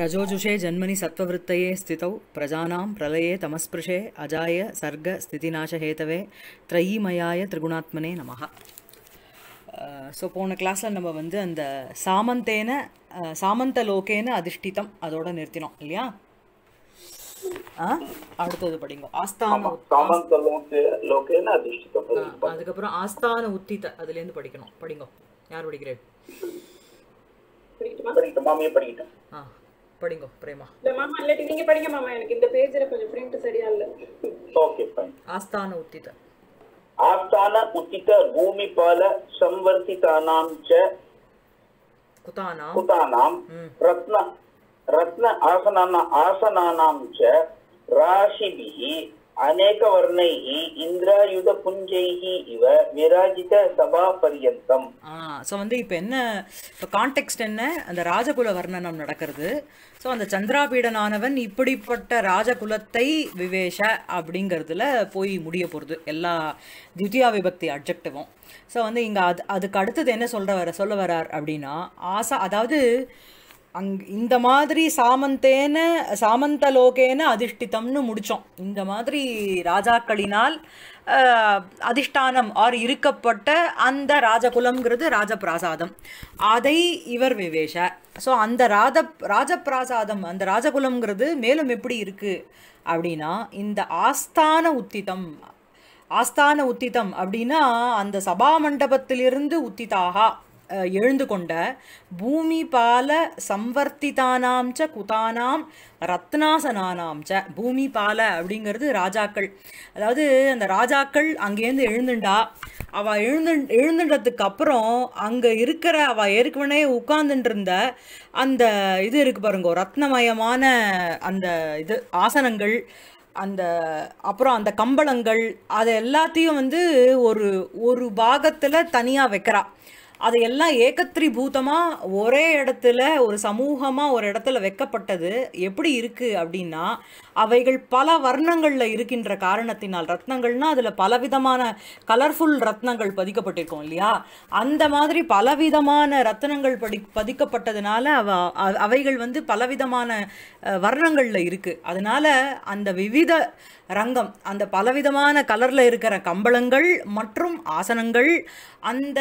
ரஜோஜுஷே रजोजुषे जन्मनि सत्त्ववृत्तये स्थितौ प्रजानां प्रलये तमस्पृशे अजाय सर्गस्थितिनाशहेतवे त्रयीमयाय திரிகுணாத்மனே நமக ஸோ போன கிளாஸில் நம்ம வந்து அந்த சாமந்தேன சாமந்த லோகேன அதிஷ்டிதம் அதோட நிறுத்தினோம் இல்லையா அடுத்தது படிங்க ஆஸ்தான சாமந்த லோகேன அதுக்கப்புறம் ஆஸ்தான உத்தித அதுலேருந்து படிக்கணும் படிங்க யார் படிக்கிறேன் படிக்கட்டுமா படிக்கட்டும் ஆ படிங்க பிரேமா இல்ல மாமா இல்ல நீங்க படிங்க மாமா எனக்கு இந்த பேஜ்ல கொஞ்சம் பிரிண்ட் சரியா இல்ல ஓகே ஃபைன் ஆஸ்தான உத்தித ஆஸ்தான உத்தித பூமி பால சம்வர்த்திதானாம் ச குதானாம் குதானாம் ரத்ன ரத்ன ஆசனான ஆசனானாம் ச ராசிபிஹி அநேக ವರ್ಣೈ இந்திராயுத புஞ்சைஹி இவ விராஜித சபா பரியந்தம் ஸோ வந்து இப்போ என்ன இப்போ கான்டெக்ஸ்ட் என்ன அந்த ராஜகுல வர்ணனம் நடக்கிறது ஸோ அந்த சந்திராபீடனானவன் இப்படிப்பட்ட ராஜகுலத்தை விவேஷ அப்படிங்கிறதுல போய் முடிய போகிறது எல்லா திவ்யா விபக்தி அப்ஜெக்டிவும் ஸோ வந்து இங்கே அது அதுக்கு அடுத்தது என்ன சொல்கிற வர சொல்ல வரார் அப்படின்னா ஆசா அதாவது அங் இந்த மாதிரி சாமந்தேன சாமந்தலோகேன அதிஷ்டிதம்னு முடித்தோம் இந்த மாதிரி ராஜாக்களினால் அதிஷ்டானம் ஆர் இருக்கப்பட்ட அந்த ராஜகுலம்ங்கிறது ராஜபிராசாதம் அதை இவர் விவேஷ ஸோ அந்த ராஜ ராஜபிராசாதம் அந்த ராஜகுலம்ங்கிறது மேலும் எப்படி இருக்குது அப்படின்னா இந்த ஆஸ்தான உத்திதம் ஆஸ்தான உத்திதம் அப்படின்னா அந்த சபா மண்டபத்திலிருந்து உத்திதாகா எழுந்து கொண்ட பூமி பால சம்வர்த்திதானாம் ச குதானாம் ரத்னாசனானாம் ச பூமி பால அப்படிங்கிறது ராஜாக்கள் அதாவது அந்த ராஜாக்கள் அங்கேருந்து எழுந்துண்டா அவள் எழுந்து எழுந்துன்றதுக்கு அப்புறம் அங்கே இருக்கிற அவள் ஏற்கனவே உட்கார்ந்துட்டு இருந்த அந்த இது இருக்குது பாருங்க ரத்னமயமான அந்த இது ஆசனங்கள் அந்த அப்புறம் அந்த கம்பளங்கள் அதை எல்லாத்தையும் வந்து ஒரு ஒரு பாகத்தில் தனியாக வைக்கிறா அதையெல்லாம் பூதமாக ஒரே இடத்துல ஒரு சமூகமாக ஒரு இடத்துல வைக்கப்பட்டது எப்படி இருக்குது அப்படின்னா அவைகள் பல வர்ணங்களில் இருக்கின்ற காரணத்தினால் ரத்னங்கள்னால் அதில் பலவிதமான கலர்ஃபுல் ரத்னங்கள் பதிக்கப்பட்டிருக்கோம் இல்லையா அந்த மாதிரி பலவிதமான ரத்னங்கள் படி பதிக்கப்பட்டதுனால அவ அவைகள் வந்து பலவிதமான வர்ணங்களில் இருக்குது அதனால் அந்த விவித ரங்கம் அந்த பலவிதமான கலரில் இருக்கிற கம்பளங்கள் மற்றும் ஆசனங்கள் அந்த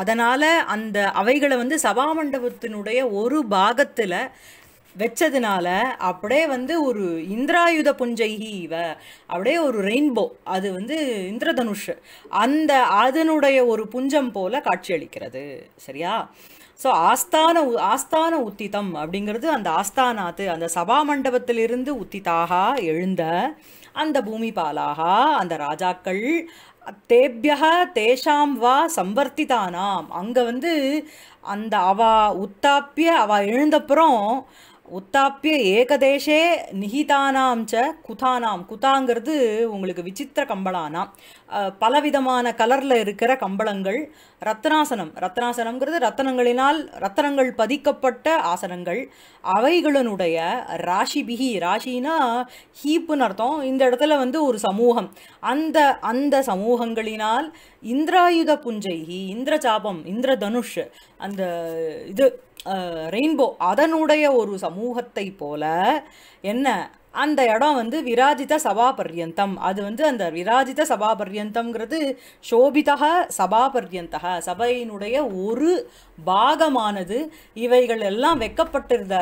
அதனால் அந்த அவைகளை வந்து சபாமண்டபத்தினுடைய ஒரு பாகத்தில் வச்சதுனால அப்படியே வந்து ஒரு இந்திராயுத புஞ்சைகி இவ அப்படியே ஒரு ரெயின்போ அது வந்து இந்திரதனுஷ் அந்த அதனுடைய ஒரு புஞ்சம் போல காட்சியளிக்கிறது சரியா ஸோ ஆஸ்தான உ ஆஸ்தான உத்திதம் அப்படிங்கிறது அந்த ஆஸ்தானாத்து அந்த சபா மண்டபத்திலிருந்து உத்திதாக எழுந்த அந்த பூமிபாலாக அந்த ராஜாக்கள் தேபியக தேஷாம் வா சம்பர்த்திதானாம் அங்கே வந்து அந்த அவா உத்தாப்பிய அவா எழுந்தப்புறம் உத்தாப்பிய ஏகதேசே நிகிதானாம் ச குதானாம் குதாங்கிறது உங்களுக்கு விசித்திர கம்பளானாம் பலவிதமான கலரில் இருக்கிற கம்பளங்கள் ரத்னாசனம் ரத்னாசனம்ங்கிறது ரத்தனங்களினால் ரத்தனங்கள் பதிக்கப்பட்ட ஆசனங்கள் அவைகளுடைய ராசிபிகி ராசினா ஹீப்புன்னு அர்த்தம் இந்த இடத்துல வந்து ஒரு சமூகம் அந்த அந்த சமூகங்களினால் இந்திராயுத புஞ்சைகி இந்திர சாபம் இந்திர தனுஷ் அந்த இது ரெயின்போ அதனுடைய ஒரு சமூகத்தை போல என்ன அந்த இடம் வந்து விராஜித சபாபர்யந்தம் அது வந்து அந்த விராஜித சபாபர்யந்தம்ங்கிறது சோபிதக சபாபர்யந்தக சபையினுடைய ஒரு பாகமானது இவைகள் எல்லாம் வைக்கப்பட்டிருந்த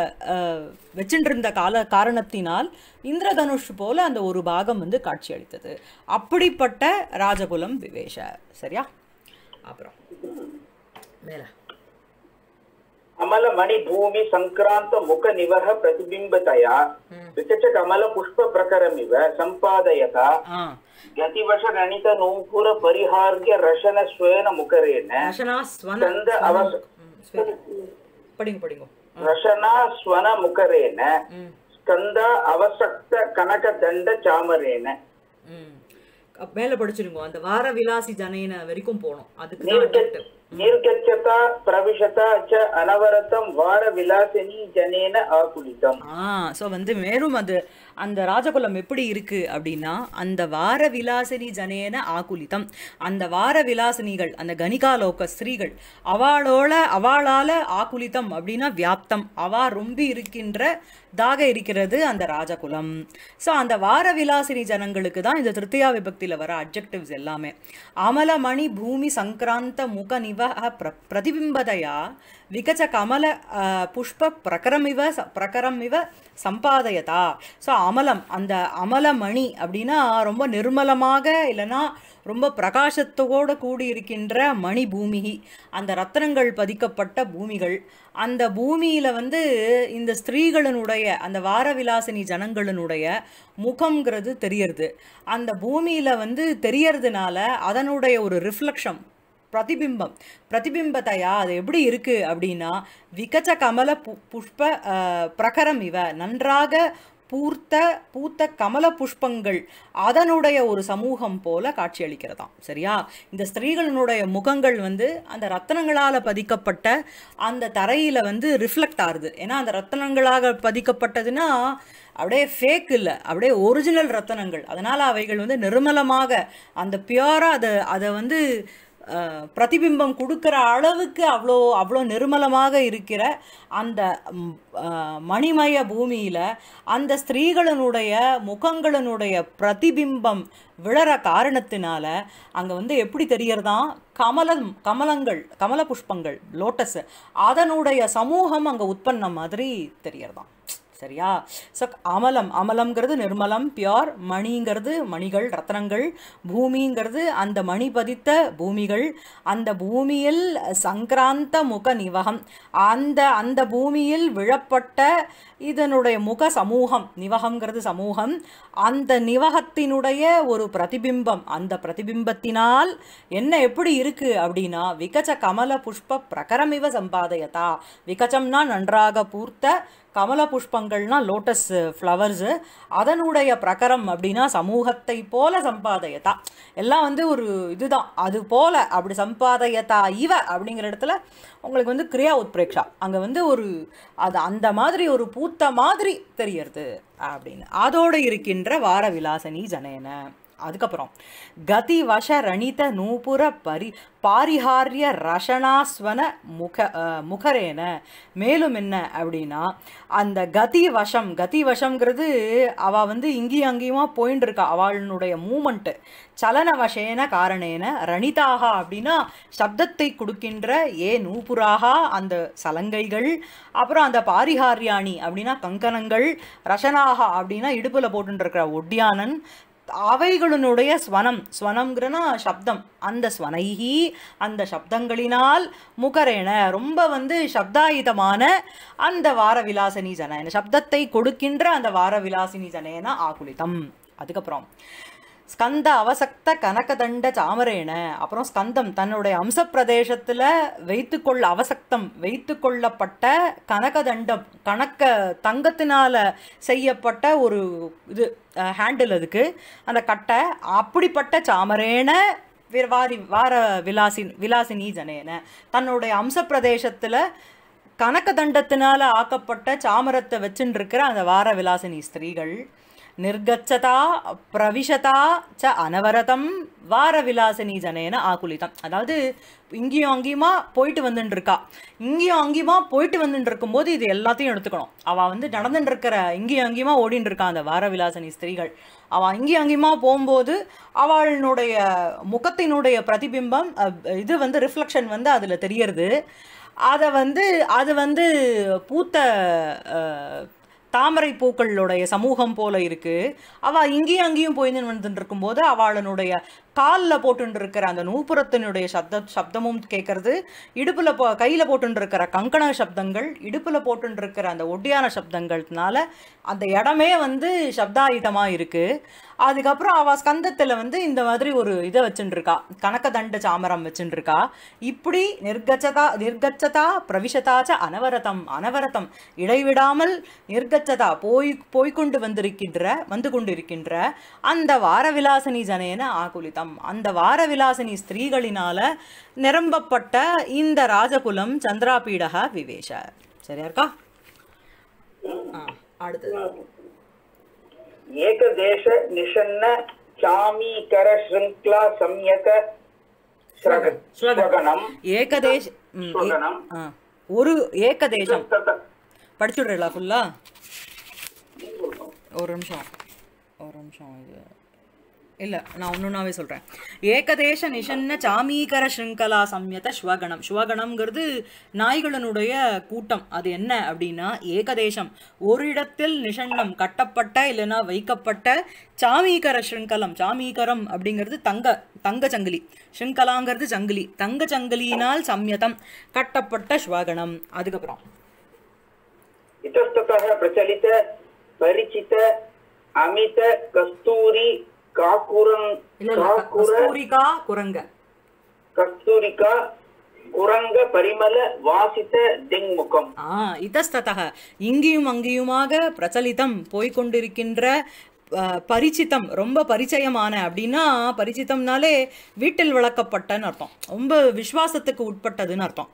வச்சுட்டு கால காரணத்தினால் இந்திரதனுஷ் போல அந்த ஒரு பாகம் வந்து காட்சியளித்தது அப்படிப்பட்ட ராஜகுலம் விவேஷ சரியா அப்புறம் மேலே ಕಮಲ ಮಣಿ ಭೂಮಿ ಸಂಕ್ರಾಂತ ಮುಖ ನಿವಹ ಪ್ರತಿಬಿಂಬತೆಯ ವಿಕಚ ಕಮಲ ಪುಷ್ಪ ಪ್ರಕರಮಿವ ಸಂಪಾದಯತ ಗತಿವಶ ಗಣಿತ ನೂಪುರ ಪರಿಹಾರ್ಯ ರಶನ ಸ್ವೇನ ಮುಖರೇಣ ಚಂದ ಅವಸ ರಶನ ಸ್ವನ ಮುಖರೇಣ ஸ்கந்த அவசக்த கனக தண்ட சாமரேன மேல படிச்சிருங்க அந்த வார விலாசி ஜனைன வரைக்கும் போனோம் அதுக்கு ನಿರ್ಗಚ್ಚತ ಪ್ರವಿಶತ ಚ ಅನವರತಂ அப்படின்னா ஸ்திரீகள் அவளோட அவளால ஆகுலிதம் அப்படின்னா வியாப்தம் அவா ரொம்ப இருக்கின்ற தாக இருக்கிறது அந்த ராஜகுலம் ஸோ அந்த வார விலாசினி ஜனங்களுக்கு தான் இந்த திருத்தியா விபக்தியில வர அப்ஜெக்டிவ்ஸ் எல்லாமே அமலமணி பூமி சங்கராந்த முக நிவ इव प्र प्रतिबिम्बतया विकचकमल புஷ்பப்பிரகரமிவ ச பிரகரமிவ சம்பாதயதா ஸோ அமலம் அந்த அமலமணி அப்படின்னா ரொம்ப நிர்மலமாக இல்லைன்னா ரொம்ப பிரகாசத்தோடு கூடியிருக்கின்ற மணி பூமி அந்த ரத்னங்கள் பதிக்கப்பட்ட பூமிகள் அந்த பூமியில் வந்து இந்த ஸ்திரீகளினுடைய அந்த வார விலாசினி ஜனங்களினுடைய முகங்கிறது தெரியறது அந்த பூமியில் வந்து தெரியறதுனால அதனுடைய ஒரு ரிஃப்ளெக்ஷன் பிரதிபிம்பம் பிரதிபிம்பத்தையா அது எப்படி இருக்குது அப்படின்னா விகச்ச கமல பு புஷ்ப பிரகரம் இவ நன்றாக பூர்த்த பூத்த கமல புஷ்பங்கள் அதனுடைய ஒரு சமூகம் போல காட்சியளிக்கிறதாம் சரியா இந்த ஸ்திரீகளினுடைய முகங்கள் வந்து அந்த ரத்தனங்களால் பதிக்கப்பட்ட அந்த தரையில் வந்து ரிஃப்ளெக்ட் ஆகுது ஏன்னா அந்த ரத்தனங்களாக பதிக்கப்பட்டதுன்னா அப்படியே ஃபேக் இல்லை அப்படியே ஒரிஜினல் ரத்தனங்கள் அதனால் அவைகள் வந்து நிர்மலமாக அந்த பியூராக அதை அதை வந்து பிரதிபிம்பம் கொடுக்குற அளவுக்கு அவ்வளோ அவ்வளோ நிர்மலமாக இருக்கிற அந்த மணிமய பூமியில் அந்த ஸ்திரீகளினுடைய முகங்களினுடைய பிரதிபிம்பம் விழற காரணத்தினால அங்கே வந்து எப்படி தெரியறதான் கமலம் கமலங்கள் கமல புஷ்பங்கள் லோட்டஸ் அதனுடைய சமூகம் அங்கே உற்பன்ன மாதிரி தெரியறதான் சரியா ஸோ அமலம் அமலம்ங்கிறது நிர்மலம் பியோர் மணிங்கிறது மணிகள் ரத்னங்கள் பூமிங்கிறது அந்த மணி பதித்த பூமிகள் அந்த பூமியில் சங்கராந்த முக நிவகம் அந்த அந்த பூமியில் விழப்பட்ட இதனுடைய முக சமூகம் நிவகம்ங்கிறது சமூகம் அந்த நிவகத்தினுடைய ஒரு பிரதிபிம்பம் அந்த பிரதிபிம்பத்தினால் என்ன எப்படி இருக்குது அப்படின்னா விகச்ச கமல புஷ்ப பிரகரம் இவ சம்பாதயதா விகச்சம்னா நன்றாக பூர்த்த கமல புஷ்பங்கள்னா லோட்டஸ் ஃப்ளவர்ஸு அதனுடைய பிரகரம் அப்படின்னா சமூகத்தை போல சம்பாதயத்தா எல்லாம் வந்து ஒரு இதுதான் அது போல அப்படி சம்பாதயத்தா இவ அப்படிங்கிற இடத்துல உங்களுக்கு வந்து கிரியா உத்பிரேக்ஷா அங்கே வந்து ஒரு அது அந்த மாதிரி ஒரு பூ பூத்த மாதிரி தெரியறது அப்படின்னு அதோடு இருக்கின்ற வார விலாசனி ஜனேன அதுக்கப்புறம் கதி வச ரணித நூபுர பரி பாரிஹாரிய ரஷனாஸ்வன முக முகரேன மேலும் என்ன அப்படின்னா அந்த கதி வசம் கதி வசம்ங்கிறது அவள் வந்து இங்கேயும் அங்கேயுமா போயின்னு இருக்கா அவளுடைய மூமெண்ட்டு சலன வசேன காரணேன ரணிதாக அப்படின்னா சப்தத்தை கொடுக்கின்ற ஏ நூபுராக அந்த சலங்கைகள் அப்புறம் அந்த பாரிஹாரியாணி அப்படின்னா கங்கணங்கள் ரசனாக அப்படின்னா இடுப்பில் போட்டுருக்கிற ஒட்டியானன் அவைகளினுடைய ஸ்வனம் ஸ்வனம்ங்கிறனா சப்தம் அந்த ஸ்வனைகி அந்த சப்தங்களினால் முகரேன ரொம்ப வந்து சப்தாயுதமான அந்த வாரவிலாசினி ஜனேன சப்தத்தை கொடுக்கின்ற அந்த வாரவிலாசினி ஜனேன ஆகுலிதம் அதுக்கப்புறம் ஸ்கந்த அவசக்த கனகதண்ட சாமரேன அப்புறம் ஸ்கந்தம் தன்னுடைய அம்ச பிரதேசத்தில் வைத்துக்கொள்ள அவசக்தம் வைத்து கொள்ளப்பட்ட கனகதண்டம் கணக்க தங்கத்தினால் செய்யப்பட்ட ஒரு இது ஹேண்டில் அதுக்கு அந்த கட்டை அப்படிப்பட்ட சாமரேன வாரி வார விலாசி விலாசினி ஜனேன தன்னுடைய அம்ச பிரதேசத்தில் தண்டத்தினால் ஆக்கப்பட்ட சாமரத்தை வச்சுன்னு இருக்கிற அந்த வார விலாசினி ஸ்திரீகள் நிர்கச்சதா பிரவிஷதா ச அனவரதம் வார விலாசினி ஜனேன ஆகுலிதம் அதாவது இங்கேயும் அங்கேயுமா போயிட்டு இருக்கா இங்கேயும் அங்கேயுமா போயிட்டு வந்துட்டு இருக்கும்போது இது எல்லாத்தையும் எடுத்துக்கணும் அவள் வந்து நடந்துட்டு இருக்கிற இங்கேயும் அங்கேயுமா ஓடிட்டு இருக்கா அந்த விலாசினி ஸ்திரீகள் அவள் இங்கேயும் அங்கேயுமா போகும்போது அவளுடைய முகத்தினுடைய பிரதிபிம்பம் இது வந்து ரிஃப்ளெக்ஷன் வந்து அதில் தெரியறது அதை வந்து அது வந்து பூத்த தாமரை பூக்களுடைய சமூகம் போல இருக்குது அவள் இங்கேயும் அங்கேயும் போய் வந்துட்டு போது அவளுடைய காலில் போட்டுட்டு இருக்கிற அந்த நூபுரத்தினுடைய சப்த சப்தமும் கேட்கறது இடுப்பில் போ கையில் போட்டுட்டு இருக்கிற கங்கண சப்தங்கள் இடுப்பில் போட்டுட்டு இருக்கிற அந்த ஒட்டியான சப்தங்கள்னால அந்த இடமே வந்து சப்தாயுதமாக இருக்குது அதுக்கப்புறம் அவள் ஸ்கந்தத்தில் வந்து இந்த மாதிரி ஒரு இதை வச்சுட்டுருக்கா கணக்க தண்ட சாமரம் வச்சுட்டுருக்கா இப்படி நிர்கச்சதா நிர்கச்சதா பிரவிஷதாச்ச அனவரதம் அனவரதம் இடைவிடாமல் நிர்கச்சதா போய் போய்கொண்டு வந்திருக்கின்ற வந்து கொண்டிருக்கின்ற அந்த வாரவிலாசினி ஜனேன ஆகுலிதம் அந்த வாரவிலாசினி ஸ்திரீகளினால நிரம்பப்பட்ட இந்த ராஜகுலம் சந்திராபீடகா விவேஷ சரியா இருக்கா அடுத்தது ஏகதேச நிஷன்ன சாமீகர ஸ்ருங்க்லா சம்யக ஏகதேஷ் ஒரு ஏகதேசம் படிச்சுடுறீங்களா ஃபுல்லா ஒரு நிமிஷம் ஒரு நிமிஷம் இது இல்லை நான் ஒன்றுனாவே சொல்கிறேன் ஏகதேச நிஷன்ன சாமீகர ஸ்ருங்கலா சம்யத ஸ்வகணம் ஸ்வகணம்ங்கிறது நாய்களனுடைய கூட்டம் அது என்ன அப்படின்னா ஏகதேசம் ஒரு இடத்தில் நிஷண்டம் கட்டப்பட்ட இல்லைன்னா வைக்கப்பட்ட சாமீகர ஸ்ருங்கலம் சாமீகரம் அப்படிங்கிறது தங்க தங்க சங்கிலி ஸ்ருங்கலாங்கிறது சங்கிலி தங்க சங்கிலியினால் சம்யதம் கட்டப்பட்ட ஸ்வகணம் அதுக்கப்புறம் பிரச்சலித பரிச்சித அமித கஸ்தூரி கஸ்தூரிகா குரங்க கஸ்தூரிகா குரங்க வாசித்த இங்கேயும் அங்கேயுமாக பிரச்சலிதம் போய்கொண்டிருக்கின்ற பரிச்சித்தம் ரொம்ப பரிச்சயமான அப்படின்னா பரிச்சித்தம்னாலே வீட்டில் வளர்க்கப்பட்டன்னு அர்த்தம் ரொம்ப விஸ்வாசத்துக்கு உட்பட்டதுன்னு அர்த்தம்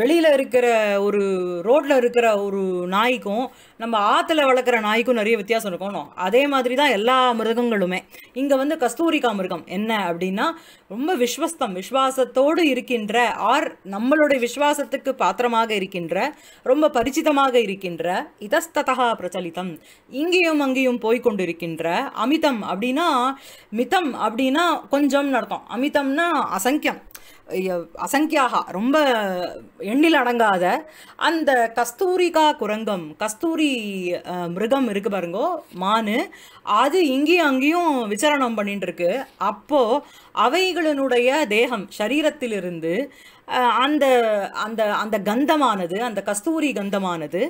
வெளியில் இருக்கிற ஒரு ரோட்டில் இருக்கிற ஒரு நாய்க்கும் நம்ம ஆற்றுல வளர்க்குற நாய்க்கும் நிறைய வித்தியாசம் இருக்கணும் அதே மாதிரி தான் எல்லா மிருகங்களுமே இங்கே வந்து கஸ்தூரிக்கா மிருகம் என்ன அப்படின்னா ரொம்ப விஸ்வஸ்தம் விஸ்வாசத்தோடு இருக்கின்ற ஆர் நம்மளுடைய விஸ்வாசத்துக்கு பாத்திரமாக இருக்கின்ற ரொம்ப பரிச்சிதமாக இருக்கின்ற இதஸ்ததா பிரச்சலிதம் இங்கேயும் அங்கேயும் போய்கொண்டிருக்கின்ற இருக்கின்ற அமிதம் அப்படின்னா மிதம் அப்படின்னா கொஞ்சம் அர்த்தம் அமிதம்னா அசங்கியம் அசங்கியாக ரொம்ப எண்ணில் அடங்காத அந்த கஸ்தூரிகா குரங்கம் கஸ்தூரி மிருகம் இருக்கு பாருங்கோ மானு அது இங்கேயும் அங்கேயும் விசாரணம் பண்ணிட்டு இருக்கு அப்போது அவைகளினுடைய தேகம் சரீரத்திலிருந்து அந்த அந்த அந்த கந்தமானது அந்த கஸ்தூரி கந்தமானது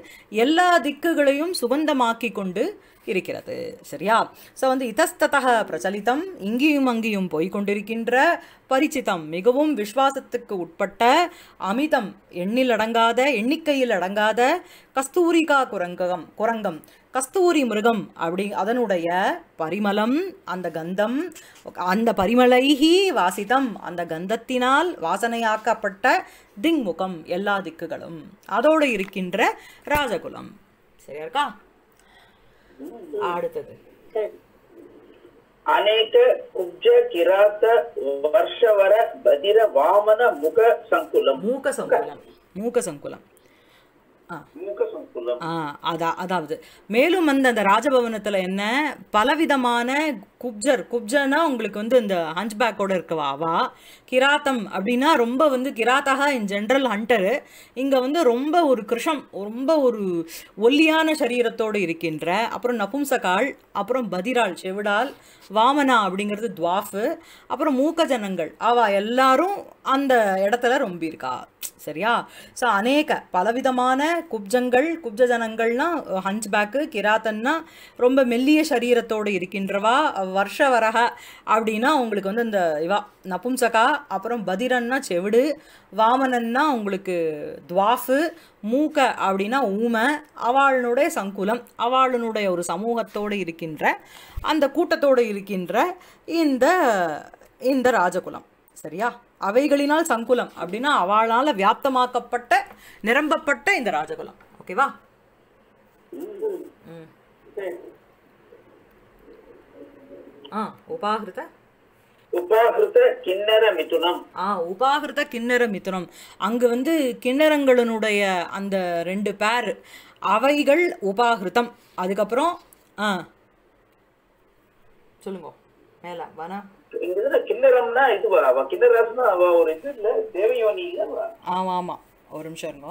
எல்லா திக்குகளையும் சுகந்தமாக்கி கொண்டு இருக்கிறது சரியா ஸோ வந்து இதஸ்தக பிரச்சலித்தம் இங்கேயும் அங்கேயும் போய்கொண்டிருக்கின்ற பரிச்சிதம் மிகவும் விஸ்வாசத்துக்கு உட்பட்ட அமிதம் எண்ணில் அடங்காத எண்ணிக்கையில் அடங்காத கஸ்தூரிகா குரங்கம் குரங்கம் கஸ்தூரி மிருகம் அப்படி அதனுடைய பரிமளம் அந்த கந்தம் அந்த பரிமலைகி வாசிதம் அந்த கந்தத்தினால் வாசனையாக்கப்பட்ட திங்முகம் எல்லா திக்குகளும் அதோடு இருக்கின்ற ராஜகுலம் சரியா இருக்கா அடுத்தது அநேக குப்ஜ கிராத்த வருஷவர பதிர வாமன முக சங்குலம் மூக சங்குலம் மூக சங்குலம் அதாவது மேலும் அந்த அந்த ராஜபவனத்துல என்ன பலவிதமான குப்ஜர் குப்ஜர்னா உங்களுக்கு வந்து இந்த பேக்கோடு இருக்கவா அவா கிராத்தம் அப்படின்னா ரொம்ப வந்து கிராத்தகா இன் ஜென்ரல் ஹண்டரு இங்கே வந்து ரொம்ப ஒரு கிருஷம் ரொம்ப ஒரு ஒல்லியான சரீரத்தோடு இருக்கின்ற அப்புறம் நபும்சகால் அப்புறம் பதிரால் செவிடால் வாமனா அப்படிங்கிறது துவாஃபு அப்புறம் மூக்க ஜனங்கள் அவா எல்லாரும் அந்த இடத்துல ரொம்ப இருக்கா சரியா ஸோ அநேக பலவிதமான குப்ஜங்கள் குப்ஜ ஜனங்கள்னா பேக்கு கிராத்தன்னா ரொம்ப மெல்லிய சரீரத்தோடு இருக்கின்றவா வர்ஷவரகா அப்படின்னா உங்களுக்கு வந்து இந்த இவா நபும்சகா அப்புறம் பதிரன்னா செவிடு வாமனன்னா உங்களுக்கு துவாஃபு மூக்க அப்படின்னா ஊமை அவாளனுடைய சங்குலம் அவாளனுடைய ஒரு சமூகத்தோடு இருக்கின்ற அந்த கூட்டத்தோடு இருக்கின்ற இந்த இந்த ராஜகுலம் சரியா அவைகளினால் சங்குலம் அப்படின்னா அவளால் வியாப்தமாக்கப்பட்ட நிரம்பப்பட்ட இந்த ராஜகுலம் ஓகேவா ம் உபாகிருத உபாகிருத மிதுனம் அங்கு வந்து கிண்ணறங்களுடைய அந்த ரெண்டு பேர் அவைகள் உபாகிருதம் அதுக்கப்புறம் சொல்லுங்க மேல வனா கிண்ணறம்னா இதுவா ஒரு இது இல்ல ஆமா ஆமா ஒரு நிமிஷம்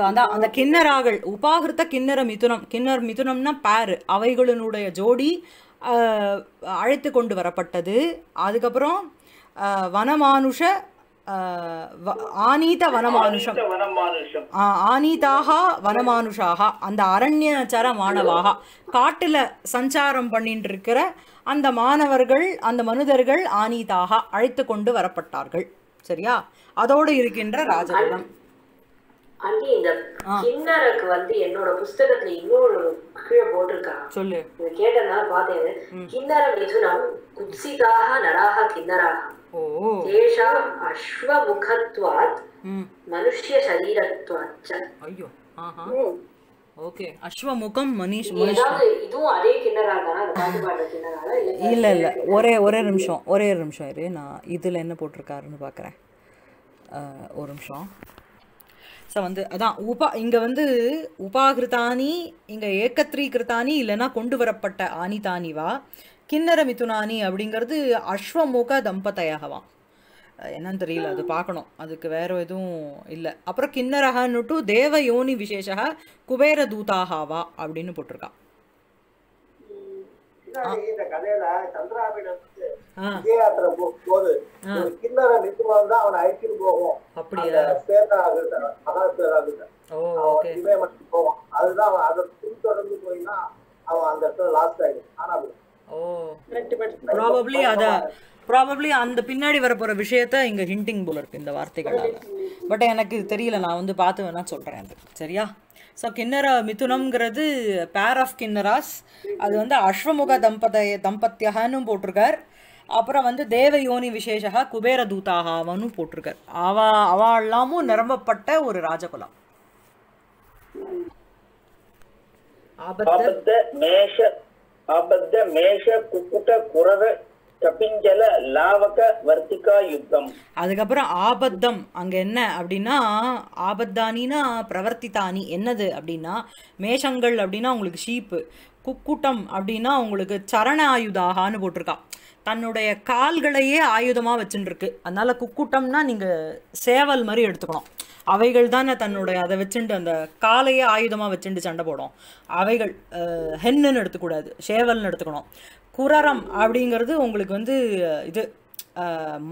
ஸோ அந்த அந்த கிண்ணராகள் உபாகிருத்த கிண்ணர மிதுனம் கிண்ணர் மிதுனம்னா பேரு அவைகளினுடைய ஜோடி அழைத்து கொண்டு வரப்பட்டது அதுக்கப்புறம் வனமானுஷ ஆனீத வனமானுஷம் ஆனீதாக வனமானுஷாக அந்த அரண்யச்சர மாணவாக காட்டில் சஞ்சாரம் பண்ணிட்டு இருக்கிற அந்த மாணவர்கள் அந்த மனிதர்கள் ஆனீதாக அழைத்து கொண்டு வரப்பட்டார்கள் சரியா அதோடு இருக்கின்ற ராஜகுலம் அண்ணி இந்த கிண்ணறக்கு வந்து என்னோட புஸ்தகத்துல இன்னொரு கீழே போட்டிருக்கா சொல்லு இது கேட்டதுனால பார்த்தேன் கிண்ணற மிதுனம் குத்சிதாக நடாக கிண்ணறாக தேஷாம் அஸ்வமுகத்வாத் மனுஷ்ய சரீரத்வாச்ச ஐயோ ஓகே அஸ்வமுகம் மனிஷ் இதுவும் அதே கிண்ணறா இல்ல இல்ல ஒரே ஒரே நிமிஷம் ஒரே நிமிஷம் இரு நான் இதுல என்ன போட்டிருக்காருன்னு பாக்குறேன் ஒரு நிமிஷம் ஸோ வந்து அதான் உபா இங்கே வந்து உபாகிருத்தானி இங்கே ஏக்கத்ரீகிருத்தானி இல்லைன்னா கொண்டு வரப்பட்ட ஆனி தானிவா கிண்ணற மிதுனானி அப்படிங்கிறது அஸ்வமுக தம்பத்தையாகவாம் என்னன்னு தெரியல அது பார்க்கணும் அதுக்கு வேற எதுவும் இல்லை அப்புறம் கிண்ணரகன்னுட்டு தேவ யோனி விசேஷ குபேர தூதாகாவா அப்படின்னு போட்டிருக்கான் இதே ஆத்துல அதுதான் அத அந்த பின்னாடி வரப்போற விஷயத்த இங்க ஹிண்டிங் போல இருக்கு இந்த வார்த்தைகள் பட் எனக்கு தெரியல நான் வந்து பார்த்து வேணா சொல்றேன் சரியா ஸோ கிண்ணற மிதுனம்ங்கிறது பேர் ஆஃப் கிண்ணராஸ் அது வந்து அஸ்வமுக தம்பத தம்பத்தியகன்னு போட்டிருக்கார் அப்புறம் வந்து தேவ யோனி விசேஷா குபேர தூதாகாவன்னு போட்டிருக்கார் அவ எல்லாமும் நிரம்பப்பட்ட ஒரு ராஜகுலம் அதுக்கப்புறம் ஆபத்தம் அங்க என்ன அப்படின்னா ஆபத்தானினா பிரவர்த்தித்தானி என்னது அப்படின்னா மேஷங்கள் அப்படின்னா உங்களுக்கு ஷீப்பு குக்கூட்டம் அப்படின்னா உங்களுக்கு சரண ஆயுதாகான்னு போட்டிருக்கா தன்னுடைய கால்களையே ஆயுதமாக வச்சுட்டுருக்கு அதனால் குக்கூட்டம்னா நீங்கள் சேவல் மாதிரி எடுத்துக்கணும் அவைகள் தானே தன்னுடைய அதை வச்சுட்டு அந்த காலையே ஆயுதமாக வச்சுட்டு சண்டை போடும் அவைகள் ஹென்னுன்னு எடுத்துக்கூடாது சேவல்னு எடுத்துக்கணும் குரரம் அப்படிங்கிறது உங்களுக்கு வந்து இது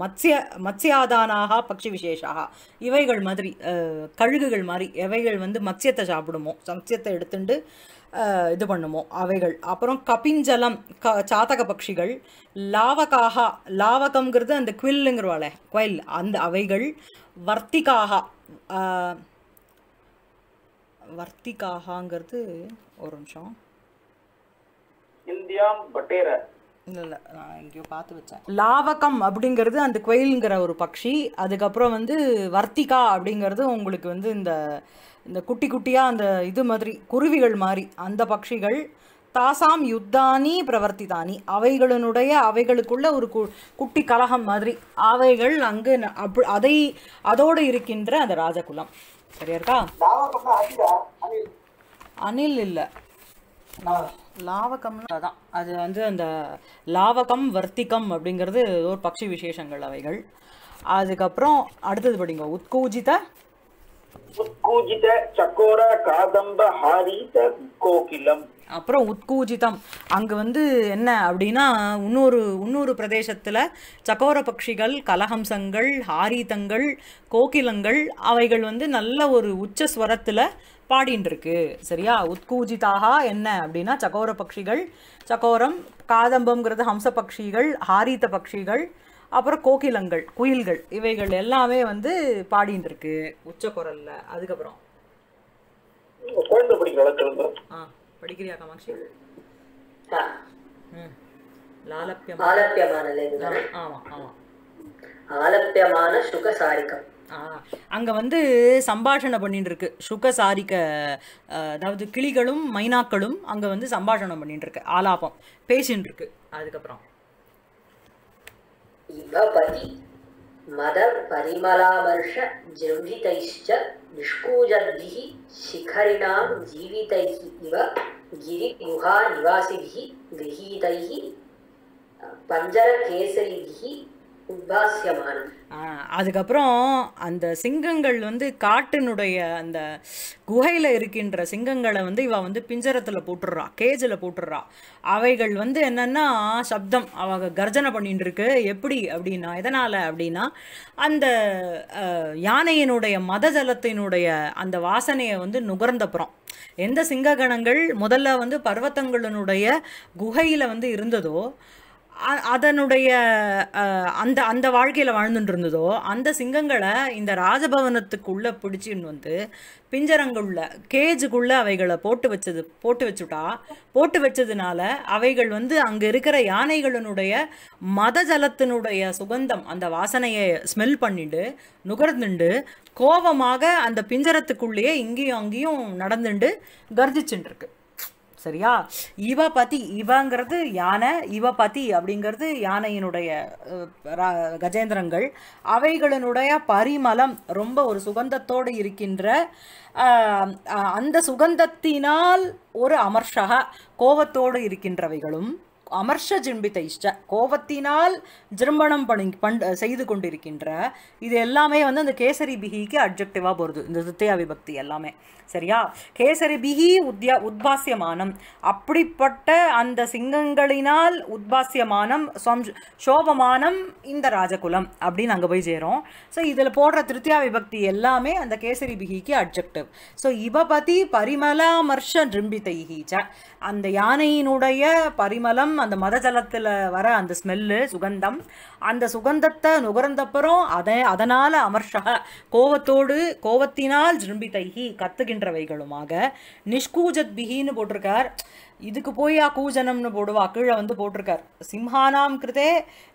மத்ய மத்யாதானாகா பக்ஷி விசேஷாக இவைகள் மாதிரி கழுகுகள் மாதிரி எவைகள் வந்து மத்யத்தை சாப்பிடுமோ மத்யத்தை எடுத்துட்டு இது பண்ணுமோ அவைகள் அப்புறம் கபிஞ்சலம் க சாத்தக பட்சிகள் லாவகாகா லாவகம்ங்கிறது அந்த குவில்லுங்கிறவாளே குயில் அந்த அவைகள் வர்த்திகாகா வர்த்திகாகாங்கிறது ஒரு நிமிஷம் இந்தியா பட்டேர லாவகம் அப்படிங்கிறது அந்த குயிலுங்கிற ஒரு பக்ஷி அதுக்கப்புறம் வந்து வர்த்திகா அப்படிங்கிறது உங்களுக்கு வந்து இந்த இந்த குட்டி குட்டியாக அந்த இது மாதிரி குருவிகள் மாதிரி அந்த பட்சிகள் தாசாம் யுத்தானி பிரவர்த்திதானி அவைகளினுடைய அவைகளுக்குள்ள ஒரு கு குட்டி கலகம் மாதிரி அவைகள் அங்கு அப் அதை அதோடு இருக்கின்ற அந்த ராஜகுலம் சரியா இருக்கா அணில் இல்லை லாவகம் அதான் அது வந்து அந்த லாவகம் வர்த்திகம் அப்படிங்கிறது ஒரு பக்ஷி விசேஷங்கள் அவைகள் அதுக்கப்புறம் அடுத்தது படிங்க உத்கூஜித உத்கூஜித சக்கோர காதம்ப அப்புறம் உத்கூஜிதம் அங்கே வந்து என்ன அப்படின்னா இன்னொரு இன்னொரு பிரதேசத்தில் சக்கோர பக்ஷிகள் கலஹம்சங்கள் ஹாரீதங்கள் கோகிலங்கள் அவைகள் வந்து நல்ல ஒரு உச்ச ஸ்வரத்தில் பாடின்னு இருக்கு சரியா உத்கூஜிதாக என்ன அப்படின்னா சக்கோர பக்ஷிகள் சக்கோரம் காதம்பம்ங்கிறது ஹம்ச பட்சிகள் ஹாரித பட்சிகள் அப்புறம் கோகிலங்கள் குயில்கள் இவைகள் எல்லாமே வந்து பாடின்னு இருக்கு குரல்ல அதுக்கப்புறம் ஆ படிக்கிறியா காமாட்சி ம் வந்து சம்பாஷணம் பண்ணிட்டு இருக்கு சுகசாரிக்க அதாவது கிளிகளும் மைனாக்களும் அங்க வந்து சம்பாஷணம் பண்ணிட்டு இருக்கு ஆலாபம் பேசிட்டு இருக்கு அதுக்கப்புறம் इभपति मदपरिमलावर्ष जम्भितैश्च निष्कूजद्भिः शिखरिणां जीवितैः इव गिरिगुहानिवासिभिः गृहीतैः पञ्जरकेसरिभिः அதுக்கப்புறம் அந்த சிங்கங்கள் வந்து காட்டினுடைய அந்த குகையில் இருக்கின்ற சிங்கங்களை வந்து இவ வந்து பிஞ்சரத்தில் போட்டுடுறா கேஜில் போட்டுடுறா அவைகள் வந்து என்னென்னா சப்தம் அவ கர்ஜனை பண்ணிட்டு இருக்கு எப்படி அப்படின்னா எதனால் அப்படின்னா அந்த யானையினுடைய மத ஜலத்தினுடைய அந்த வாசனையை வந்து நுகர்ந்தப்புறம் எந்த சிங்ககணங்கள் முதல்ல வந்து பர்வத்தங்களினுடைய குகையில் வந்து இருந்ததோ அதனுடைய அந்த அந்த வாழ்க்கையில் வாழ்ந்துட்டு இருந்ததோ அந்த சிங்கங்களை இந்த ராஜபவனத்துக்குள்ளே பிடிச்சின்னு வந்து பிஞ்சரங்குள்ள கேஜுக்குள்ளே அவைகளை போட்டு வச்சது போட்டு வச்சுட்டா போட்டு வச்சதுனால அவைகள் வந்து அங்கே இருக்கிற யானைகளினுடைய மத ஜலத்தினுடைய சுகந்தம் அந்த வாசனையை ஸ்மெல் பண்ணிட்டு நுகர்ந்துண்டு கோபமாக அந்த பிஞ்சரத்துக்குள்ளேயே இங்கேயும் அங்கேயும் நடந்துட்டு கர்ஜிச்சுட்டுருக்கு சரியா இவ பத்தி இவங்கிறது யானை இவ பத்தி அப்படிங்கிறது யானையினுடைய கஜேந்திரங்கள் அவைகளினுடைய பரிமளம் ரொம்ப ஒரு சுகந்தத்தோடு இருக்கின்ற அந்த சுகந்தத்தினால் ஒரு அமர்ஷக கோபத்தோடு இருக்கின்றவைகளும் அமர்ஷ ஜிம்பித்த இஷ்ட கோபத்தினால் ஜிரும்பணம் பண்ணி பண் செய்து கொண்டிருக்கின்ற இது எல்லாமே வந்து அந்த கேசரி பிஹிக்கு அப்ஜெக்டிவாக போகிறது இந்த துத்தியா விபக்தி எல்லாமே சரியா கேசரி பிஹி உத்யா உத்பாசியமானம் அப்படிப்பட்ட அந்த சிங்கங்களினால் உத்பாசியமானம் சொம் சோபமானம் இந்த ராஜகுலம் அப்படின்னு அங்கே போய் சேரும் ஸோ இதில் போடுற திருத்தியா விபக்தி எல்லாமே அந்த கேசரி பிஹிக்கு அப்ஜெக்டிவ் ஸோ இவ பற்றி பரிமலாமர்ஷ இஹிச்ச அந்த யானையினுடைய பரிமலம் அந்த மத ஜலத்தில் வர அந்த ஸ்மெல்லு சுகந்தம் அந்த சுகந்தத்தை நுகர்ந்தப்புறம் அதை அதனால் அமர்ஷா கோவத்தோடு கோவத்தினால் ஜிரும்பி தைகி கத்துகின்றவைகளுமாக நிஷ்கூஜத் பிகின்னு போட்டிருக்கார் இதுக்கு போய் கூஜனம்னு போடுவா கீழே வந்து போட்டிருக்கார் சிம்ஹானாம் கிருதே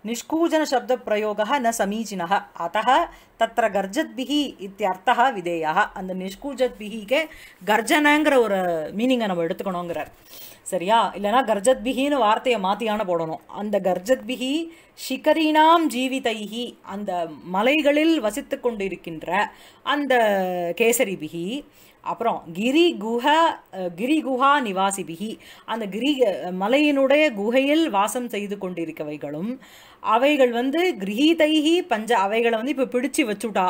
நிஷ்கூஜன சப்த பிரயோக ந சமீச்சினக அத்த தத்திர கர்ஜத் பிகி இத்தியர்த்த விதேயா அந்த நிஷ்கூஜத் பிகிக்கு கர்ஜனங்கிற ஒரு மீனிங்கை நம்ம எடுத்துக்கணுங்கிறார் சரியா இல்லைனா கர்ஜத் பிகின்னு வார்த்தையை மாற்றியான போடணும் அந்த கர்ஜத் பிகி ஷிகரீனாம் ஜீவிதைஹி அந்த மலைகளில் வசித்து கொண்டிருக்கின்ற அந்த கேசரி பிகி அப்புறம் கிரி குஹா கிரி குஹா நிவாசிபிகி அந்த கிரி மலையினுடைய குகையில் வாசம் செய்து கொண்டிருக்கவைகளும் அவைகள் வந்து கிரகீதைகி பஞ்ச அவைகளை வந்து இப்போ பிடிச்சு வச்சுட்டா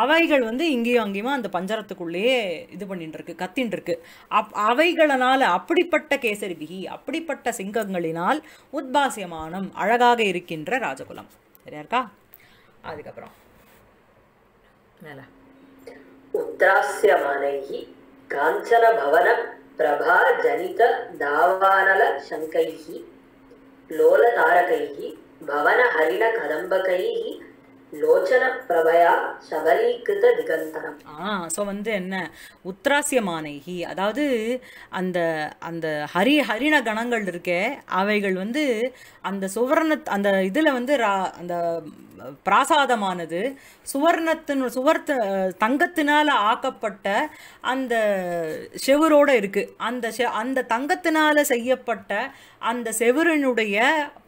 அவைகள் வந்து இங்கேயும் அங்கேயுமா அந்த பஞ்சரத்துக்குள்ளேயே இது பண்ணிட்டு இருக்கு கத்தின்னு இருக்கு அப் அவைகளனால் அப்படிப்பட்ட கேசரிபிகி அப்படிப்பட்ட சிங்கங்களினால் உத்பாசியமானம் அழகாக இருக்கின்ற ராஜகுலம் சரியா இருக்கா அதுக்கப்புறம் மேலே ఉద్రాస్య మనై కాంచన భవన ప్రభా జనిత దావానల శంకై లోల తారకై భవన హరిణ కదంబకై ஸோ வந்து என்ன உத்ராசியமானைகி அதாவது அந்த அந்த ஹரி ஹரிண கணங்கள் இருக்கே அவைகள் வந்து அந்த சுவர்ண அந்த இதில் வந்து அந்த பிராசாதமானது சுவர்ணத்தின் சுவர்த்த தங்கத்தினால் ஆக்கப்பட்ட அந்த செவரோடு இருக்குது அந்த செ அந்த தங்கத்தினால் செய்யப்பட்ட அந்த செவரினுடைய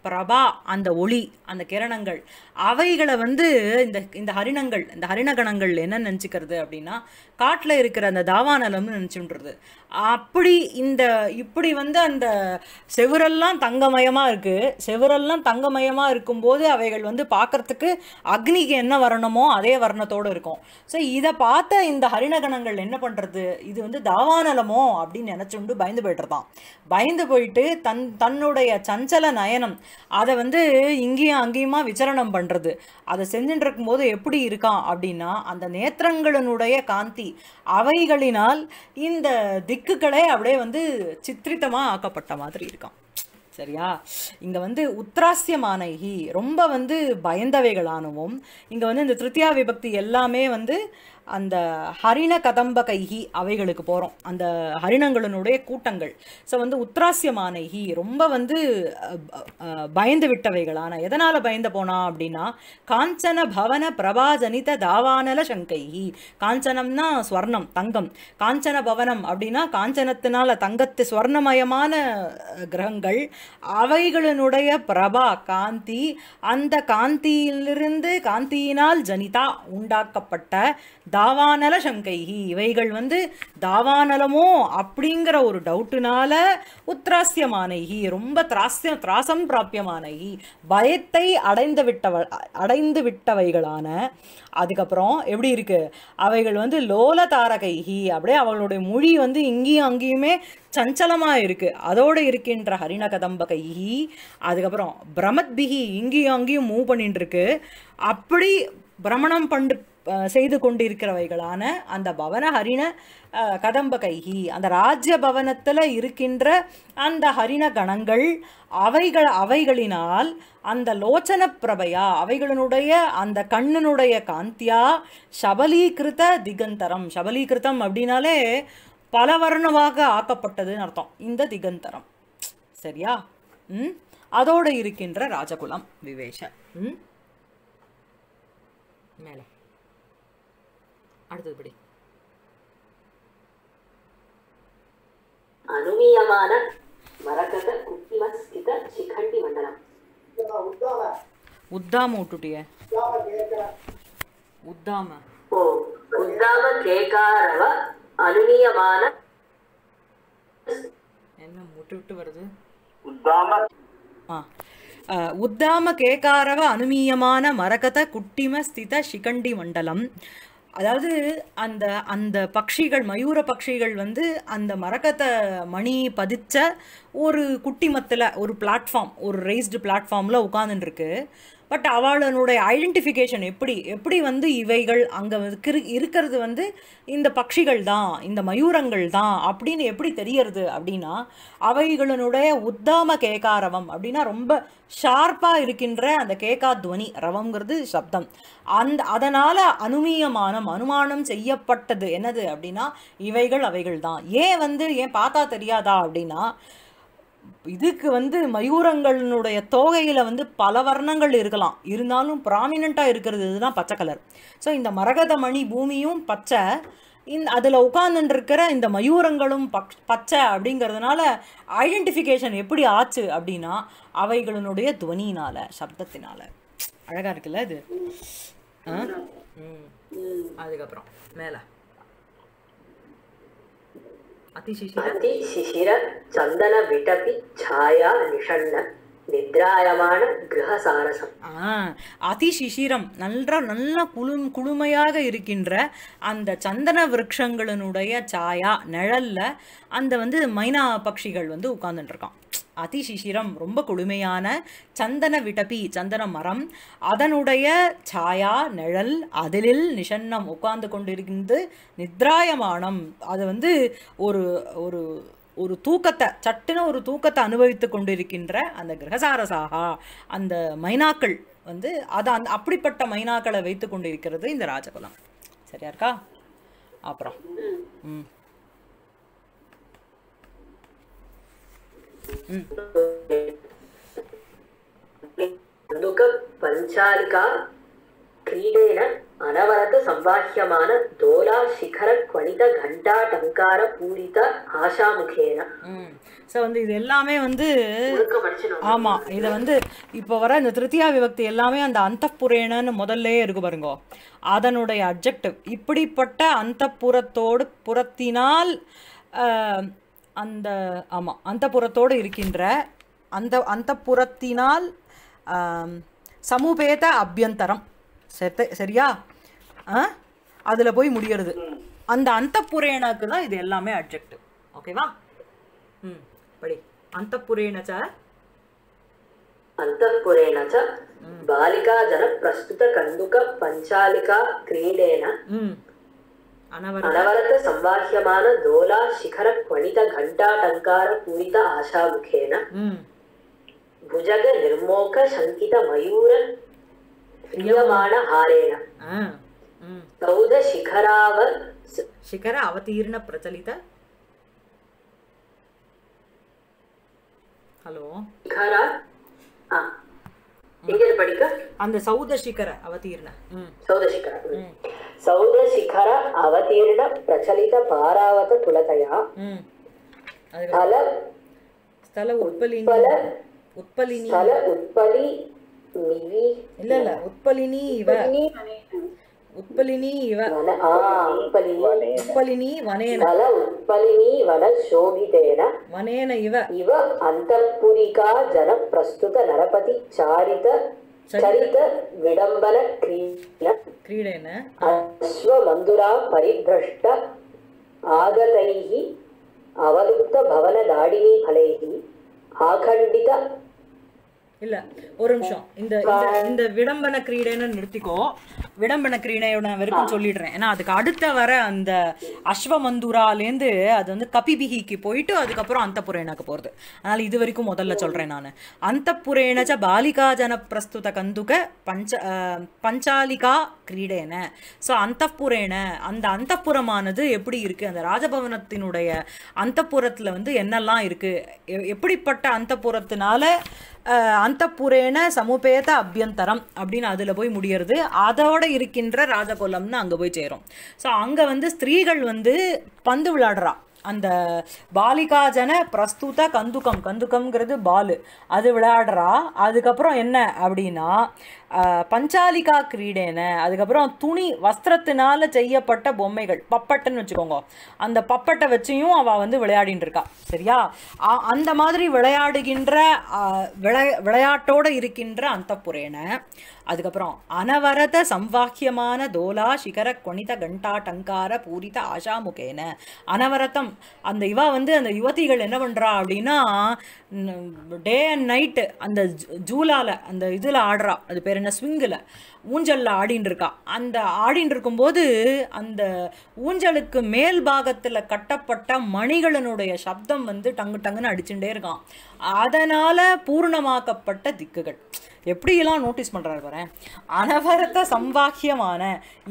பிரபா அந்த ஒளி அந்த கிரணங்கள் அவைகளை வந்து இந்த இந்த ஹரிணங்கள் இந்த ஹரிணகணங்கள் என்ன நினச்சிக்கிறது அப்படின்னா காட்டில் இருக்கிற அந்த தாவானலம்னு நினச்சுன்றது அப்படி இந்த இப்படி வந்து அந்த செவரெல்லாம் தங்கமயமாக இருக்குது செவரெல்லாம் தங்கமயமாக இருக்கும்போது அவைகள் வந்து பார்க்குறதுக்கு அக்னிக்கு என்ன வரணுமோ அதே வர்ணத்தோடு இருக்கும் ஸோ இதை பார்த்த இந்த ஹரிணகணங்கள் என்ன பண்ணுறது இது வந்து தாவானலமோ அப்படின்னு நினச்சுண்டு பயந்து போய்ட்டுருதான் பயந்து போயிட்டு தன் தன்னுடைய சஞ்சல நயனம் அதை வந்து இங்கேயும் அங்கேயுமா விசாரணம் பண்ணுறது அதை செஞ்சுட்டு இருக்கும்போது எப்படி இருக்கான் அப்படின்னா அந்த நேத்திரங்களினுடைய காந்தி அவைகளினால் இந்த திக்குகளே அப்படியே வந்து சித்திரித்தமாக ஆக்கப்பட்ட மாதிரி இருக்கான் சரியா இங்கே வந்து உத்ராசியமானகி ரொம்ப வந்து பயந்தவைகளானவும் இங்கே வந்து இந்த திருத்தியா விபக்தி எல்லாமே வந்து அந்த ஹரிண கதம்ப கைகி அவைகளுக்கு போகிறோம் அந்த ஹரிணங்களினுடைய கூட்டங்கள் ஸோ வந்து உத்ராசியமானகி ரொம்ப வந்து பயந்து விட்டவைகளான எதனால் பயந்து போனா அப்படின்னா காஞ்சன பவன பிரபாஜனித தாவானல சங்கைகி காஞ்சனம்னா ஸ்வர்ணம் தங்கம் காஞ்சன பவனம் அப்படின்னா காஞ்சனத்தினால தங்கத்து ஸ்வர்ணமயமான கிரகங்கள் அவைகளினுடைய பிரபா காந்தி அந்த காந்தியிலிருந்து காந்தியினால் ஜனிதா உண்டாக்கப்பட்ட தாவானல சங்கைகி இவைகள் வந்து தாவானலமோ அப்படிங்கிற ஒரு டவுட்டுனால உத்ராசியமானகி ரொம்ப திராசிய திராசம் பிராபியமானகி பயத்தை அடைந்து விட்டவ அடைந்து விட்டவைகளான அதுக்கப்புறம் எப்படி இருக்கு அவைகள் வந்து லோல தாரகைகி அப்படியே அவளுடைய மொழி வந்து இங்கேயும் அங்கேயுமே சஞ்சலமாக இருக்குது அதோடு இருக்கின்ற கைகி அதுக்கப்புறம் பிரமத்பிகி இங்கேயும் அங்கேயும் மூவ் பண்ணிட்டு இருக்கு அப்படி பிரமணம் பண்டு செய்து கொண்டிருக்கிறவைகளான அந்த பவன ஹரிண கதம்ப கைகி அந்த ராஜ்ய பவனத்தில் இருக்கின்ற அந்த ஹரிண கணங்கள் அவைகள் அவைகளினால் அந்த லோச்சன பிரபையா அவைகளினுடைய அந்த கண்ணனுடைய காந்தியா சபலீகிருத திகந்தரம் சபலீகிருத்தம் அப்படின்னாலே பலவர்ணமாக ஆக்கப்பட்டதுன்னு அர்த்தம் இந்த திகந்தரம் சரியா ம் அதோடு இருக்கின்ற ராஜகுலம் விவேஷ ம் மேலே அடுத்தது படி மரகத குப்பிமஸ்கித சிகண்டி மண்டலம் உத்தாம உத்தாம ஓ உத்தாம கேகாரவ அனுமீயமான என்ன முட்டு விட்டு வருது உத்தாம உத்தாம கேகாரவ அனுமீயமான மரகத குட்டிம ஸ்தித சிகண்டி மண்டலம் அதாவது அந்த அந்த பக்ஷிகள் மயூர பக்ஷிகள் வந்து அந்த மரக்கத்தை மணி பதிச்ச ஒரு குட்டி மத்தில் ஒரு பிளாட்ஃபார்ம் ஒரு ரைஸ்டு பிளாட்ஃபார்மில் உட்காந்துட்டுருக்கு பட் அவளனுடைய ஐடென்டிஃபிகேஷன் எப்படி எப்படி வந்து இவைகள் அங்கே இருக்கிறது வந்து இந்த பட்சிகள் தான் இந்த மயூரங்கள் தான் அப்படின்னு எப்படி தெரியறது அப்படின்னா அவைகளினுடைய உத்தாம கேக்கா ரவம் அப்படின்னா ரொம்ப ஷார்ப்பாக இருக்கின்ற அந்த கேகா துவனி ரவங்கிறது சப்தம் அந்த அதனால் அனுமீயமானம் அனுமானம் செய்யப்பட்டது என்னது அப்படின்னா இவைகள் அவைகள் தான் ஏன் வந்து ஏன் பார்த்தா தெரியாதா அப்படின்னா இதுக்கு வந்து மயூரங்களினுடைய தோகையில் வந்து பல வர்ணங்கள் இருக்கலாம் இருந்தாலும் ப்ராமினண்ட்டாக இருக்கிறது இதுதான் பச்சை கலர் ஸோ இந்த மரகத மணி பூமியும் பச்சை இந்த அதில் உட்கார்ந்துருக்கிற இந்த மயூரங்களும் பக் பச்சை அப்படிங்கிறதுனால ஐடென்டிஃபிகேஷன் எப்படி ஆச்சு அப்படின்னா அவைகளினுடைய துவனியினால் சப்தத்தினால் அழகாக இருக்குல்ல இது அதுக்கப்புறம் மேலே அத்திசிசிர சந்தன விடபி ಛಾಯಾ நிஷண்ண அதிசிசிரம் நல்லா நல்லா குளு குளுமையாக இருக்கின்ற அந்த சந்தன விரக்ஷங்களினுடைய சாயா நிழல்ல அந்த வந்து மைனா பக்ஷிகள் வந்து உட்கார்ந்துட்டு இருக்கான் அதிசிசிரம் ரொம்ப குளுமையான சந்தன விடபி சந்தன மரம் அதனுடைய சாயா நிழல் அதிலில் நிஷன்னம் உட்கார்ந்து கொண்டிருந்து நித்ராயமானம் அது வந்து ஒரு ஒரு ஒரு தூக்கத்தை சட்டுன ஒரு தூக்கத்தை அனுபவித்து கொண்டிருக்கின்ற அந்த கிரகசாரசாகா அந்த மைனாக்கள் வந்து அதை அந்த அப்படிப்பட்ட மைனாக்களை வைத்து கொண்டிருக்கிறது இந்த ராஜகுலம் சரியா இருக்கா அப்புறம் ம் ದುಃಖ ಪಂಚಾಲಿಕ ಕ್ರೀಡೇನ ಅನವರತ ಸಂವಾಹ್ಯಮಾನ ದೋಲಾ ಶಿಖರ ಕ್ವಣಿತ ಘಂಟಾ ಟಂಕಾರ ಪೂರಿತ ஸோ வந்து இது எல்லாமே வந்து ஆமாம் இதை வந்து இப்போ வர இந்த திருத்தியா விபக்தி எல்லாமே அந்த அந்தப்புரேனன்னு முதல்ல இருக்கு பாருங்க அதனுடைய அப்ஜெக்டிவ் இப்படிப்பட்ட அந்தப்புறத்தோடு புறத்தினால் அந்த ஆமாம் அந்த புறத்தோடு இருக்கின்ற அந்த அந்த புறத்தினால் சமூபேத அபியந்தரம் சரி சரியா அதில் போய் முடியறது அந்த அந்த புரேணாக்கு தான் இது எல்லாமே அப்ஜெக்ட் ஓகேவா ம் படி அந்த புரேணச்ச சார் ಚ ಬಾಲಿಕಾ ಜನ ಪ್ರಸ್ತುತ ಕಂದುಕ ಪಂಚಾಲಿಕಾ అనవరత సంవాహ్యమాన దోలా శిఖర క్వణిత ఘంటాటంకార పూరిత ఆశాముఖేన భుజగ నిర్మోక శంకిత మయూర ప్రియమాణ హారేణ సౌధ శిఖరావ శిఖర అవతీర్ణ ప్రచలిత హలో శిఖర அந்த சௌத சிகர அவதீர்ண சௌத சிகர சௌத சிகர அவதீர்ண பிரச்சலித பாராவத துலதயா ஸ்தல ஸ்தல உட்பலினி உட்பலினி ஸ்தல உட்பலி இல்ல இல்ல உற்பலினி இவ உப்பலினி இவ உப்பலினி வனேன உப்பலினி வன சோகிதேன வனேன இவ இவ அந்தப்புரிகா ஜன பிரஸ்துத நரபதி சாரித சரித விடம்பன கிரீட கிரீடேன அஸ்வமந்துரா பரித்ரஷ்ட ஆகதைஹி அவலுப்த பவன தாடினி பலைஹி ஆகண்டித இல்ல ஒரு நிமிஷம் இந்த இந்த விடம்பன கிரீடைன்னு நிறுத்திக்கோ விடம்பினக்கிரீனையோட வெறுப்பும் சொல்லிடுறேன் ஏன்னா அதுக்கு அடுத்த வர அந்த அஸ்வமந்துராலேருந்து அது வந்து கபிபிகிக்கு போயிட்டு அதுக்கப்புறம் அந்த புரேனாக்கு போகிறது அதனால் இது வரைக்கும் முதல்ல சொல்கிறேன் நான் அந்த புரேணச்ச பாலிகா ஜன பிரஸ்துத கந்துக பஞ்ச பஞ்சாலிகா கிரீடேன ஸோ அந்த அந்த அந்த புறமானது எப்படி இருக்குது அந்த ராஜபவனத்தினுடைய அந்த புறத்தில் வந்து என்னெல்லாம் இருக்குது எப்படிப்பட்ட அந்த புறத்தினால அந்த புரேன சமுபேத அபியந்தரம் அப்படின்னு அதில் போய் முடியறது அதோட இருக்கின்ற ராஜகோலம்னு அங்கே போய் சேரும் ஸோ அங்கே வந்து ஸ்திரீகள் வந்து பந்து விளையாடுறா அந்த பாலிகாஜன பிரஸ்துத கந்துக்கம் கந்துக்கம்ங்கிறது பாலு அது விளையாடுறா அதுக்கப்புறம் என்ன அப்படின்னா பஞ்சாலிகா கிரீடேன அதுக்கப்புறம் துணி வஸ்திரத்தினால செய்யப்பட்ட பொம்மைகள் பப்பட்டன்னு வச்சுக்கோங்க அந்த பப்பட்டை வச்சையும் அவள் வந்து விளையாடின்னு இருக்கா சரியா அந்த மாதிரி விளையாடுகின்ற விளை விளையாட்டோடு இருக்கின்ற அந்த புரேன அதுக்கப்புறம் அனவரத சம்வாக்கியமான தோலா சிகர கொணித கண்டா டங்கார பூரித ஆஷாமுகேன அனவரத்தம் அந்த இவா வந்து அந்த யுவதிகள் என்ன பண்ணுறா அப்படின்னா டே அண்ட் நைட்டு அந்த ஜூலாவில் அந்த இதில் ஆடுறா அது பேர் in a swingler ஊஞ்சலில் ஆடின்னு இருக்கா அந்த ஆடின்னு இருக்கும்போது அந்த ஊஞ்சலுக்கு மேல் பாகத்தில் கட்டப்பட்ட மணிகளினுடைய சப்தம் வந்து டங்கு டங்குன்னு அடிச்சுட்டே இருக்கான் அதனால் பூர்ணமாக்கப்பட்ட திக்குகள் எப்படியெல்லாம் நோட்டீஸ் பண்ணுறாரு பாரு அனவரத்த சம்பாக்கியமான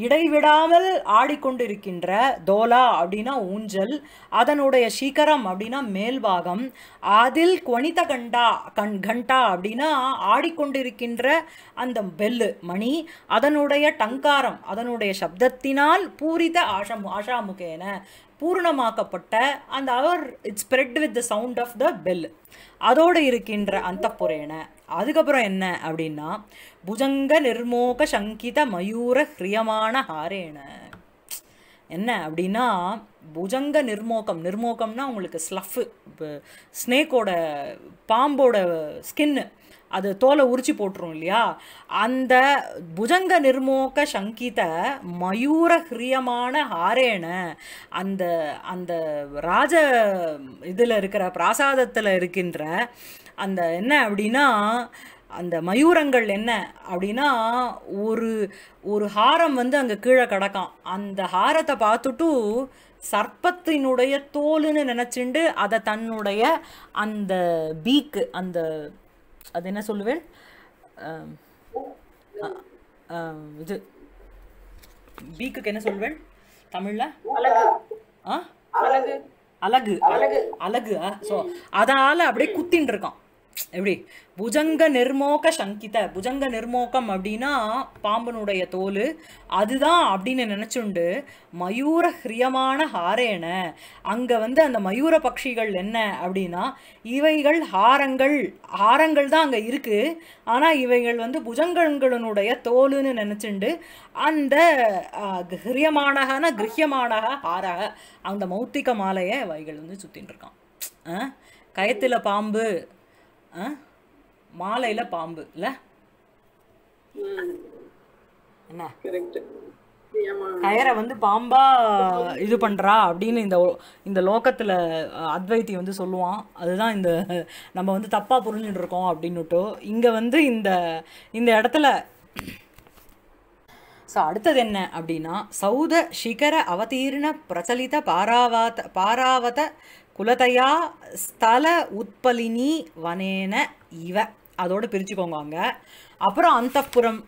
இடைவிடாமல் ஆடிக்கொண்டிருக்கின்ற தோலா அப்படின்னா ஊஞ்சல் அதனுடைய சீக்கரம் அப்படின்னா மேல்பாகம் அதில் கொனித கண்டா கண் கண்டா அப்படின்னா ஆடிக்கொண்டிருக்கின்ற அந்த பெல்லு மணி அதனுடைய டங்காரம் அதனுடைய சப்தத்தினால் பூரித ஆஷம் ஆஷாமுகேன பூர்ணமாக்கப்பட்ட அந்த அவர் it's spread with the sound of the bell அதோடு இருக்கின்ற அந்த புரேன அதுக்கப்புறம் என்ன அப்படின்னா புஜங்க நிர்மோக சங்கித மயூர ஹிரியமான ஹாரேன என்ன அப்படின்னா புஜங்க நிர்மோகம் நிர்மோகம்னா உங்களுக்கு ஸ்லஃப்பு ஸ்னேக்கோட பாம்போட ஸ்கின்னு அது தோலை உரிச்சு போட்டுரும் இல்லையா அந்த புஜங்க நிர்மோக சங்கீத மயூர ஹிரியமான ஹாரேன அந்த அந்த ராஜ இதில் இருக்கிற பிராசாதத்தில் இருக்கின்ற அந்த என்ன அப்படின்னா அந்த மயூரங்கள் என்ன அப்படின்னா ஒரு ஒரு ஹாரம் வந்து அங்கே கீழே கிடக்கும் அந்த ஹாரத்தை பார்த்துட்டு சர்ப்பத்தினுடைய தோலுன்னு நினச்சிண்டு அதை தன்னுடைய அந்த பீக்கு அந்த அது என்ன சொல்லுவேன் இது பீக்குக்கு என்ன சொல்லுவேன் தமிழ்ல அழகு அழகு அழகு அழகு ஸோ அதால அப்படியே குத்தின்னு இருக்கான் எப்படி புஜங்க நிர்மோக சங்கித புஜங்க நிர்மோகம் அப்படின்னா பாம்பனுடைய தோல் அதுதான் அப்படின்னு நினச்சுண்டு மயூர ஹிரியமான ஹாரேன அங்கே வந்து அந்த மயூர பட்சிகள் என்ன அப்படின்னா இவைகள் ஹாரங்கள் ஹாரங்கள் தான் அங்கே இருக்குது ஆனால் இவைகள் வந்து புஜங்கங்களுடைய தோலுன்னு நினச்சிண்டு அந்த ஹிரியமானகன கிரியமானக ஹாராக அந்த மௌத்திக மாலையை இவைகள் வந்து சுற்றின்னு இருக்கான் கயத்தில் பாம்பு ஆ மாலையில பாம்பு இல்ல என்ன கயரை வந்து பாம்பா இது பண்றா அப்படின்னு இந்த இந்த லோக்கத்துல அத்வைத்தி வந்து சொல்லுவான் அதுதான் இந்த நம்ம வந்து தப்பா புரிஞ்சுட்டு இருக்கோம் அப்படின்னுட்டு இங்க வந்து இந்த இந்த இடத்துல ஸோ அடுத்தது என்ன அப்படின்னா சௌத சிகர அவதீர்ண பிரச்சலித பாராவாத பாராவத குலதையா ஸ்தல உற்பலினி வனேன இவ அதோடு பிரிஞ்சுக்கோங்க அப்புறம் அந்தப்புரம்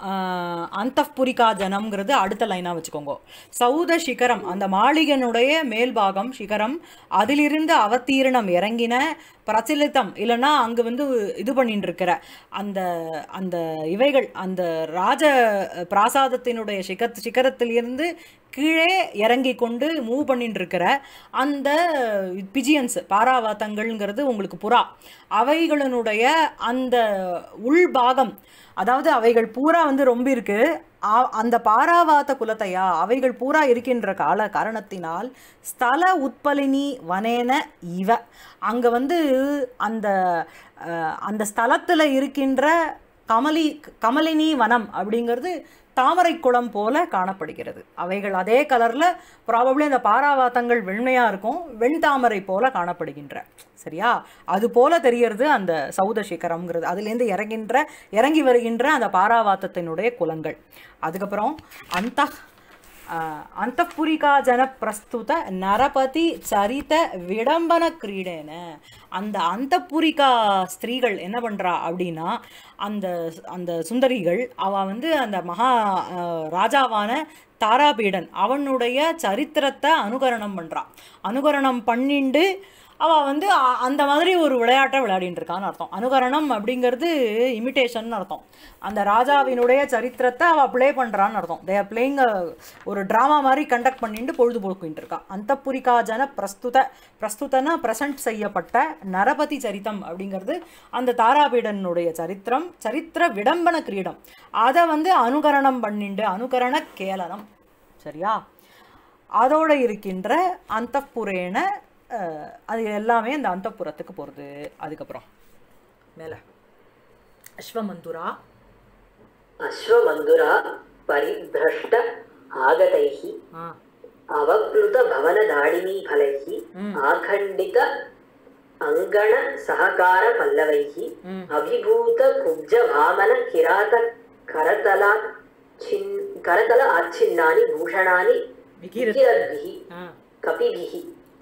அந்தப்புரிகா ஜனம்ங்கிறது அடுத்த லைனாக வச்சுக்கோங்க சவுத சிகரம் அந்த மாளிகனுடைய மேல்பாகம் சிகரம் அதிலிருந்து அவத்தீரணம் இறங்கின பிரச்சலித்தம் இல்லைன்னா அங்கே வந்து இது பண்ணிட்டு இருக்கிற அந்த அந்த இவைகள் அந்த ராஜ பிராசாதத்தினுடைய சிக சிகரத்திலிருந்து கீழே இறங்கி கொண்டு மூவ் பண்ணிட்டு இருக்கிற அந்த பிஜியன்ஸ் பாராவாத்தங்கள்ங்கிறது உங்களுக்கு புறா அவைகளினுடைய அந்த உள்பாகம் அதாவது அவைகள் பூரா வந்து ரொம்ப இருக்கு அந்த பாராவாத குலத்தையா அவைகள் பூரா இருக்கின்ற கால காரணத்தினால் ஸ்தல உட்பலினி வனேன இவ அங்கே வந்து அந்த அந்த ஸ்தலத்தில் இருக்கின்ற கமலி கமலினி வனம் அப்படிங்கிறது தாமரை குளம் போல காணப்படுகிறது அவைகள் அதே கலரில் ப்ராபப்ளி அந்த பாராவாத்தங்கள் வெண்மையாக இருக்கும் வெண்தாமரை போல காணப்படுகின்ற சரியா அது போல தெரியறது அந்த சவுத சிகரம்ங்கிறது அதுலேருந்து இறங்கின்ற இறங்கி வருகின்ற அந்த பாராவாத்தத்தினுடைய குலங்கள் அதுக்கப்புறம் அந்த பிரஸ்துத நரபதி சரித விடம்பன கிரீடேன அந்த அந்தப்புரிகா ஸ்திரீகள் என்ன பண்ணுறா அப்படின்னா அந்த அந்த சுந்தரிகள் அவள் வந்து அந்த மகா ராஜாவான தாராபீடன் அவனுடைய சரித்திரத்தை அனுகரணம் பண்ணுறான் அனுகரணம் பண்ணிண்டு அவள் வந்து அந்த மாதிரி ஒரு விளையாட்டை விளையாடிட்டு இருக்கான்னு அர்த்தம் அனுகரணம் அப்படிங்கிறது இமிட்டேஷன் அர்த்தம் அந்த ராஜாவினுடைய சரித்திரத்தை அவள் ப்ளே பண்ணுறான்னு அர்த்தம் தே பிளேயிங் ஒரு ட்ராமா மாதிரி கண்டக்ட் பண்ணிட்டு பொழுதுபோக்குன்ட்டு இருக்கான் அந்த புரிக்காஜன பிரஸ்துத பிரஸ்துதன ப்ரெசன்ட் செய்யப்பட்ட நரபதி சரித்தம் அப்படிங்கிறது அந்த தாராபீடனுடைய சரித்திரம் சரித்திர விடம்பன கிரீடம் அதை வந்து அனுகரணம் பண்ணிண்டு அனுகரண கேலனம் சரியா அதோடு இருக்கின்ற அந்த புரேன அது எல்லாமே அந்த அந்தப்புறத்துக்கு போகிறது அதுக்கப்புறம் மேலே அஸ்வமந்துரா அஸ்வமந்துரா பரிபிரஷ்ட ஆகதைஹி அவக்ருத பவன தாடினி பலைஹி ஆகண்டித அங்கண சககார பல்லவைஹி அபிபூத குப்ஜ வாமன கிராத கரதலா கரதல ஆச்சின்னானி பூஷணானி விகிரத்பிஹி கபிபிஹி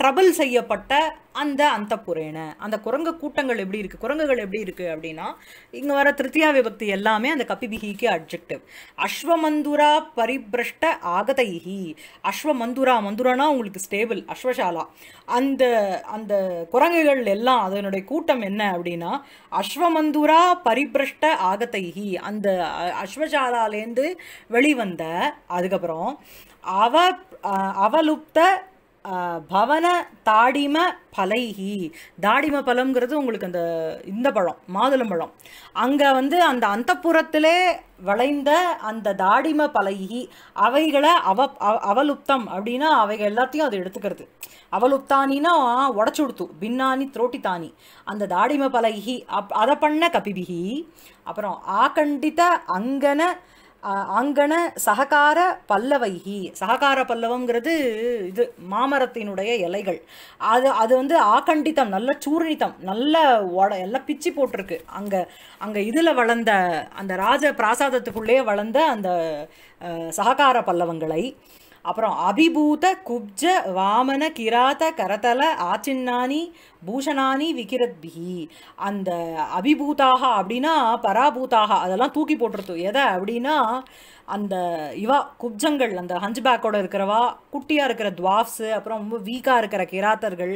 ட்ரபிள் செய்யப்பட்ட அந்த அந்த புரேன அந்த குரங்கு கூட்டங்கள் எப்படி இருக்குது குரங்குகள் எப்படி இருக்குது அப்படின்னா இங்கே வர திருத்தியா விபக்தி எல்லாமே அந்த கபிபிகிக்கு அப்ஜெக்டிவ் அஸ்வமந்துரா பரிபிரஷ்ட ஆகதைஹி அஸ்வமந்துரா மந்துரானா உங்களுக்கு ஸ்டேபிள் அஸ்வசாலா அந்த அந்த குரங்குகள் எல்லாம் அதனுடைய கூட்டம் என்ன அப்படின்னா அஸ்வமந்துரா பரிபிரஷ்ட ஆகதைஹி அந்த அஸ்வசாலாலேருந்து வெளிவந்த அதுக்கப்புறம் அவ அவலுப்த பவன தாடிம பலைகி தாடிம பழம்ங்கிறது உங்களுக்கு அந்த இந்த பழம் மாதுளம்பழம் அங்கே வந்து அந்த அந்தப்புறத்திலே விளைந்த அந்த தாடிம பலைகி அவைகளை அவ அவலுப்தம் அப்படின்னா அவைகள் எல்லாத்தையும் அது எடுத்துக்கிறது அவலுப்தானின்னா உடச்சு கொடுத்து பின்னானி த்ரோட்டி தானி அந்த தாடிம பலைகி அப் அதை பண்ண கபிபிகி அப்புறம் ஆகண்டித அங்கன அங்கன சககார பல்லவைகி சககார பல்லவங்கிறது இது மாமரத்தினுடைய இலைகள் அது அது வந்து ஆக்கண்டித்தம் நல்ல சூர்ணித்தம் நல்ல உட எல்லாம் பிச்சு போட்டிருக்கு அங்கே அங்கே இதில் வளர்ந்த அந்த ராஜ பிராசாதத்துக்குள்ளேயே வளர்ந்த அந்த சககார பல்லவங்களை அப்புறம் அபிபூத குப்ஜ வாமன கிராத கரதல ஆச்சின்னானி பூஷணானி விகிரத்பிஹி அந்த அபிபூதாக அப்படின்னா பராபூதாக அதெல்லாம் தூக்கி போட்டுருது எதை அப்படின்னா அந்த இவா குப்ஜங்கள் அந்த ஹஞ்ச்பேக்கோட இருக்கிறவா குட்டியாக இருக்கிற துவாஃப்ஸு அப்புறம் ரொம்ப வீக்காக இருக்கிற கிராத்தர்கள்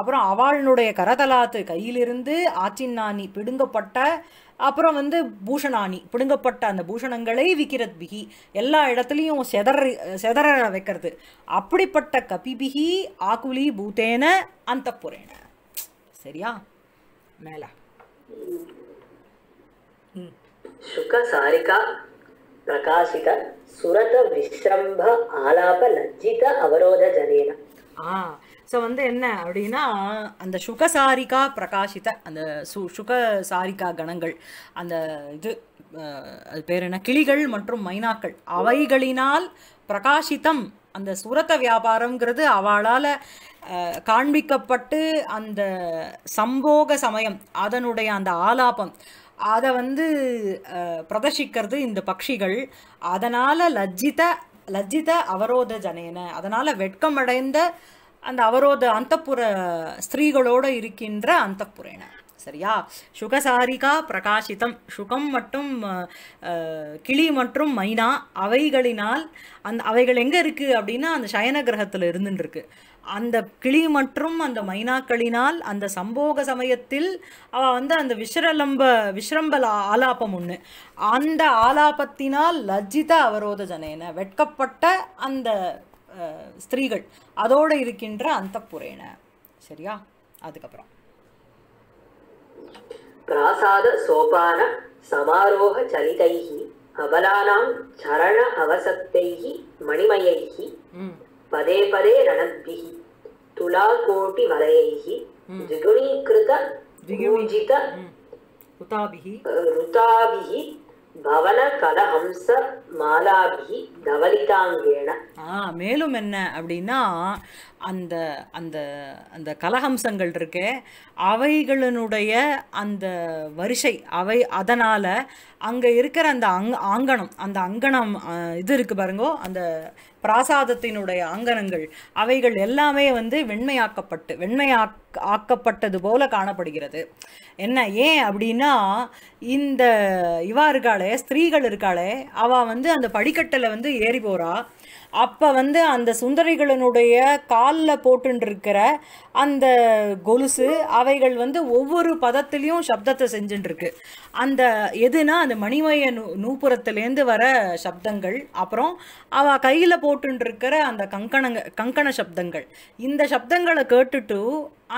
அப்புறம் அவாளினுடைய கரதலாத்து கையிலிருந்து ஆச்சின்னானி பிடுங்கப்பட்ட அப்புறம் வந்து பூஷணாணி பிடுங்கப்பட்ட அந்த பூஷணங்களை விக்கிரத் பிகி எல்லா இடத்துலையும் செதற செதற வைக்கிறது அப்படிப்பட்ட கபிபிகி ஆகுலி பூத்தேன அந்த புறேன சரியா மேல சுகசாரிகா பிரகாசித சுரத விஸ்ரம்ப ஆலாப லஜ்ஜித அவரோத ஜனேன ஸோ வந்து என்ன அப்படின்னா அந்த சுகசாரிகா பிரகாசித்த அந்த சு சுகசாரிகா கணங்கள் அந்த இது அது பேர் என்ன கிளிகள் மற்றும் மைனாக்கள் அவைகளினால் பிரகாஷித்தம் அந்த சுரத்த வியாபாரம்ங்கிறது அவளால் காண்பிக்கப்பட்டு அந்த சம்போக சமயம் அதனுடைய அந்த ஆலாபம் அதை வந்து பிரதர்ஷிக்கிறது இந்த பட்சிகள் அதனால் லஜ்ஜித லஜ்ஜித அவரோத ஜனேன அதனால் வெட்கமடைந்த அந்த அவரோட அந்தப்புற ஸ்திரீகளோடு இருக்கின்ற அந்தப்புறேன சரியா சுகசாரிகா பிரகாசிதம் சுகம் மற்றும் கிளி மற்றும் மைனா அவைகளினால் அந்த அவைகள் எங்கே இருக்குது அப்படின்னா அந்த சயன கிரகத்தில் இருந்துட்டுருக்கு அந்த கிளி மற்றும் அந்த மைனாக்களினால் அந்த சம்போக சமயத்தில் அவள் வந்து அந்த விஸ்ரலம்ப விஸ்ரம்பல ஆலாபம் ஒன்று அந்த ஆலாபத்தினால் லஜ்ஜித அவரோத ஜனேன வெட்கப்பட்ட அந்த ஸ்திரீகள் அதோடு இருக்கின்ற அந்த புரேன சரியா அதுக்கப்புறம் பிராசாத சோபான சமாரோக சலிதைகி அபலானாம் சரண அவசத்தைகி மணிமயைகி பதே பதே ரணத்பிகி துலா கோட்டி வலையைகி ஜிகுணீகிருத ருதாபிகி மேலும் என்ன அப்படின்னா அந்த அந்த அந்த கலஹம்சங்கள் இருக்கே அவைகளினுடைய அந்த வரிசை அவை அதனால் அங்கே இருக்கிற அந்த அங் ஆங்கணம் அந்த அங்கணம் இது இருக்கு பாருங்கோ அந்த பிராசாதத்தினுடைய அங்கனங்கள் அவைகள் எல்லாமே வந்து வெண்மையாக்கப்பட்டு வெண்மையாக் ஆக்கப்பட்டது போல காணப்படுகிறது என்ன ஏன் அப்படின்னா இந்த இவா இருக்காளே ஸ்திரீகள் இருக்காளே அவள் வந்து அந்த படிக்கட்டில் வந்து ஏறி போகிறாள் அப்போ வந்து அந்த சுந்தரிகளினுடைய காலில் போட்டுருக்கிற அந்த கொலுசு அவைகள் வந்து ஒவ்வொரு பதத்துலேயும் சப்தத்தை செஞ்சுட்டுருக்கு அந்த எதுனா அந்த மணிமய நூ நூப்புறத்துலேருந்து வர சப்தங்கள் அப்புறம் அவ கையில் போட்டுருக்கிற அந்த கங்கணங்க கங்கண சப்தங்கள் இந்த சப்தங்களை கேட்டுட்டு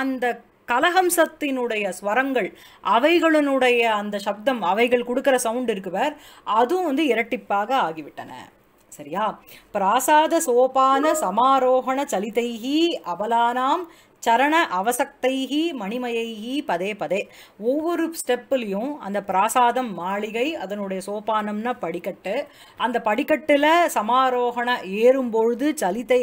அந்த கலகம்சத்தினுடைய ஸ்வரங்கள் அவைகளினுடைய அந்த சப்தம் அவைகள் கொடுக்குற சவுண்ட் இருக்குவர் அதுவும் வந்து இரட்டிப்பாக ஆகிவிட்டன சரியா பிராசாத சோபான சமாரோகண சலிதைஹி அவலானாம் சரண அவசக்தைஹி மணிமயைஹி பதே பதே ஒவ்வொரு ஸ்டெப்புலேயும் அந்த பிராசாதம் மாளிகை அதனுடைய சோப்பானம்னா படிக்கட்டு அந்த படிக்கட்டில் சமாரோகண ஏறும்பொழுது சலித்தை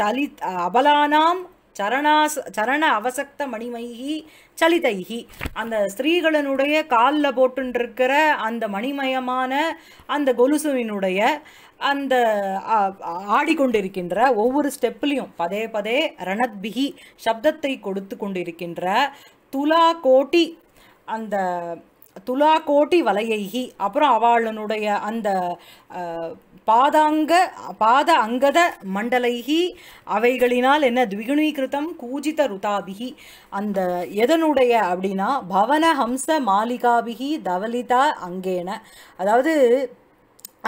சலி அபலானாம் சரணாஸ் சரண அவசக்த மணிமைகி சலிதைகி அந்த ஸ்திரீகளினுடைய காலில் போட்டுருக்கிற அந்த மணிமயமான அந்த கொலுசுவினுடைய அந்த ஆடிக்கொண்டிருக்கின்ற ஒவ்வொரு ஸ்டெப்லையும் பதே பதே ரணத்பிகி சப்தத்தை கொடுத்து கொண்டிருக்கின்ற துலா கோட்டி அந்த துலா கோட்டி வலையைகி அப்புறம் அவளுடைய அந்த பாதாங்க பாத அங்கத மண்டலைகி அவைகளினால் என்ன த்விகுணீகிருத்தம் கூஜித ருதாபிகி அந்த எதனுடைய அப்படின்னா பவன ஹம்ச மாளிகாபிகி தவலிதா அங்கேன அதாவது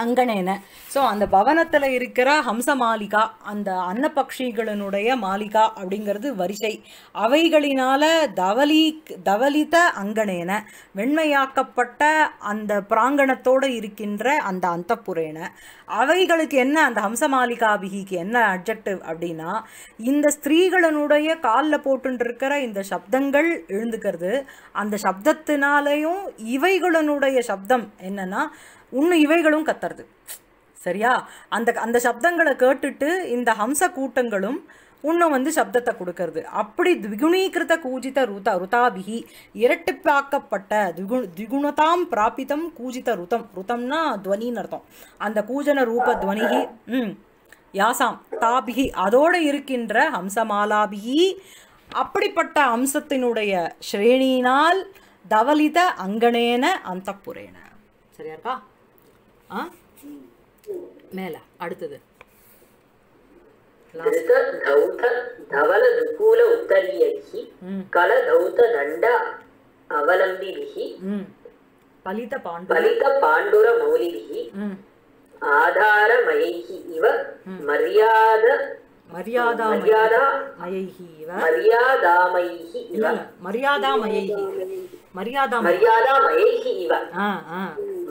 அங்கனேன ஸோ அந்த பவனத்தில் இருக்கிற ஹம்ச மாளிகா அந்த அன்னப்பக்ஷிகளினுடைய மாளிகா அப்படிங்கிறது வரிசை அவைகளினால தவலி தவலித அங்கனேன வெண்மையாக்கப்பட்ட அந்த பிராங்கணத்தோடு இருக்கின்ற அந்த அந்த அவைகளுக்கு என்ன அந்த ஹம்ச மாளிகாபிகிக்கு என்ன அப்ஜெக்டிவ் அப்படின்னா இந்த ஸ்திரீகளினுடைய காலில் போட்டுருக்கிற இந்த சப்தங்கள் எழுந்துக்கிறது அந்த சப்தத்தினாலேயும் இவைகளினுடைய சப்தம் என்னென்னா இன்னும் இவைகளும் கத்துறது சரியா அந்த அந்த சப்தங்களை கேட்டுட்டு இந்த ஹம்ச கூட்டங்களும் இன்னும் வந்து சப்தத்தை கொடுக்கறது அப்படி திகுணீகிருத்த கூஜித ருதா ருதாபிகி இரட்டிப்பாக்கப்பட்ட திகு திகுணதாம் பிராபிதம் கூஜித ருதம் ருதம்னா துவனின்னு அர்த்தம் அந்த கூஜன ரூப துவனிகி ம் யாசாம் தாபிகி அதோடு இருக்கின்ற ஹம்சமாலாபிகி அப்படிப்பட்ட அம்சத்தினுடைய ஸ்ரேணியினால் தவலித அங்கனேன அந்த புரேன சரியா இருக்கா ஆ மேலே அடுத்தது ಧವಲ ದುಕೂಲ ಉತ್ತರೀಯೈಹಿ ಕಲ ದೌತ ದಂಡ ಅವಲಂಬಿಭಿಹಿ ಫಲಿತ ಪಾಂಡು ಫಲಿತ ಪಾಂಡುರ ಮೌಲಿಭಿಹಿ ಆಧಾರಮಯೈಹಿ ಇವ ಮರ್ಯಾದ ಮರ್ಯಾದಾ ಮರ್ಯಾದಾ ಮಯೈಹಿ ಇವ ಮರ್ಯಾದಾಮಯೈಹಿ ಇವ ಮರ್ಯಾದಾಮಯೈಹಿ ಮರ್ಯಾದಾ ಮರ್ಯಾದಾಮಯೈಹಿ ಇವ ಹಾ ಹಾ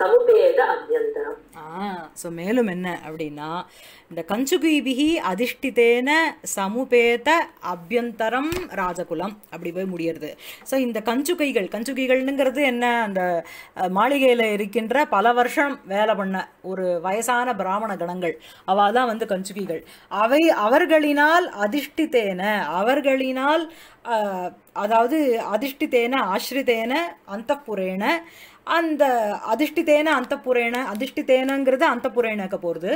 சமுபேத அபியந்தரம் ஸோ மேலும் என்ன அப்படின்னா இந்த கஞ்சுகுபிகி அதிர்ஷ்டிதேன சமுபேத அபியந்தரம் ராஜகுலம் அப்படி போய் முடியறது ஸோ இந்த கஞ்சுகைகள் கஞ்சுகைகள்னுங்கிறது என்ன அந்த மாளிகையில் இருக்கின்ற பல வருஷம் வேலை பண்ண ஒரு வயசான பிராமண கணங்கள் அவாதான் வந்து கஞ்சுகைகள் அவை அவர்களினால் அதிஷ்டித்தேன அவர்களினால் அதாவது அதிஷ்டித்தேன ஆசிரித்தேன அந்த புரேன அந்த அதிர்ஷ்டிதேன அந்த புரேண அதிர்ஷ்டிதேனங்கிறது அந்த புரேணக்க போகிறது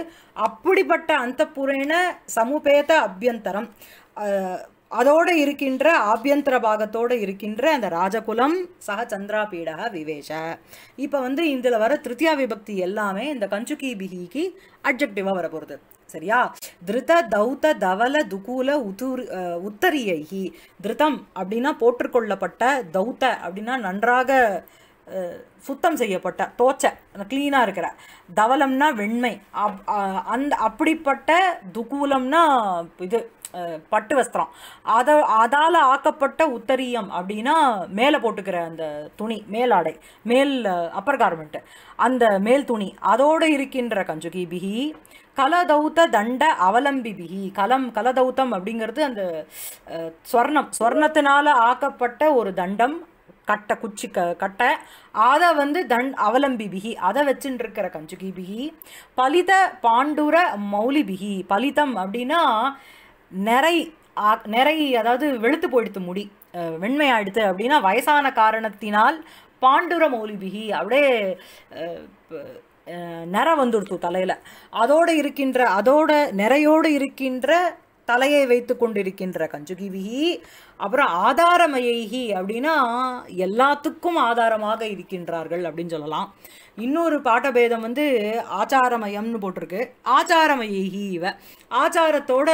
அப்படிப்பட்ட அந்த புரேண சமுபேத அபியந்தரம் அதோடு இருக்கின்ற ஆபியந்தர பாகத்தோடு இருக்கின்ற அந்த ராஜகுலம் சக சந்திராபீடா விவேஷ இப்போ வந்து இதில் வர திருத்தியா விபக்தி எல்லாமே இந்த கஞ்சுக்கி பிகிக்கு அப்ஜெக்டிவாக வரப்போகிறது சரியா திருத தௌத்த தவல துகூல உதூர் உத்தரியகி திருதம் அப்படின்னா போற்றுக்கொள்ளப்பட்ட தௌத்த அப்படின்னா நன்றாக சுத்தம் செய்யப்பட்ட தோச்சை க்ளீனாக இருக்கிற தவலம்னா வெண்மை அப் அந்த அப்படிப்பட்ட துகூலம்னா இது பட்டு வஸ்திரம் அதை அதால் ஆக்கப்பட்ட உத்தரியம் அப்படின்னா மேலே போட்டுக்கிற அந்த துணி மேலாடை மேல் அப்பர் கார்மெண்ட்டு அந்த மேல் துணி அதோடு இருக்கின்ற கஞ்சுகி பிஹி கலதௌத்த தண்ட அவலம்பி பிஹி கலம் கலதௌத்தம் அப்படிங்கிறது அந்த ஸ்வர்ணம் ஸ்வர்ணத்தினால் ஆக்கப்பட்ட ஒரு தண்டம் கட்டை குச்சி க கட்டை அதை வந்து தன் அவலம்பி பிகி அதை வச்சுன்னு இருக்கிற கஞ்சுகி பிகி பலித பாண்டூர மௌலி பிகி பலிதம் அப்படின்னா நிறை நிறை அதாவது வெளுத்து போயிடுத்து முடி வெண்மையாயிடுத்து அப்படின்னா வயசான காரணத்தினால் பாண்டுர மௌலி பிகி அப்படியே நிற வந்துடுத்து தலையில் அதோடு இருக்கின்ற அதோட நிறையோடு இருக்கின்ற தலையை வைத்து கொண்டிருக்கின்ற கஞ்சுகிவிஹி அப்புறம் ஆதாரமயகி அப்படின்னா எல்லாத்துக்கும் ஆதாரமாக இருக்கின்றார்கள் அப்படின்னு சொல்லலாம் இன்னொரு பாட்டபேதம் வந்து ஆச்சாரமயம்னு போட்டிருக்கு ஆச்சாரமயகி இவ ஆச்சாரத்தோட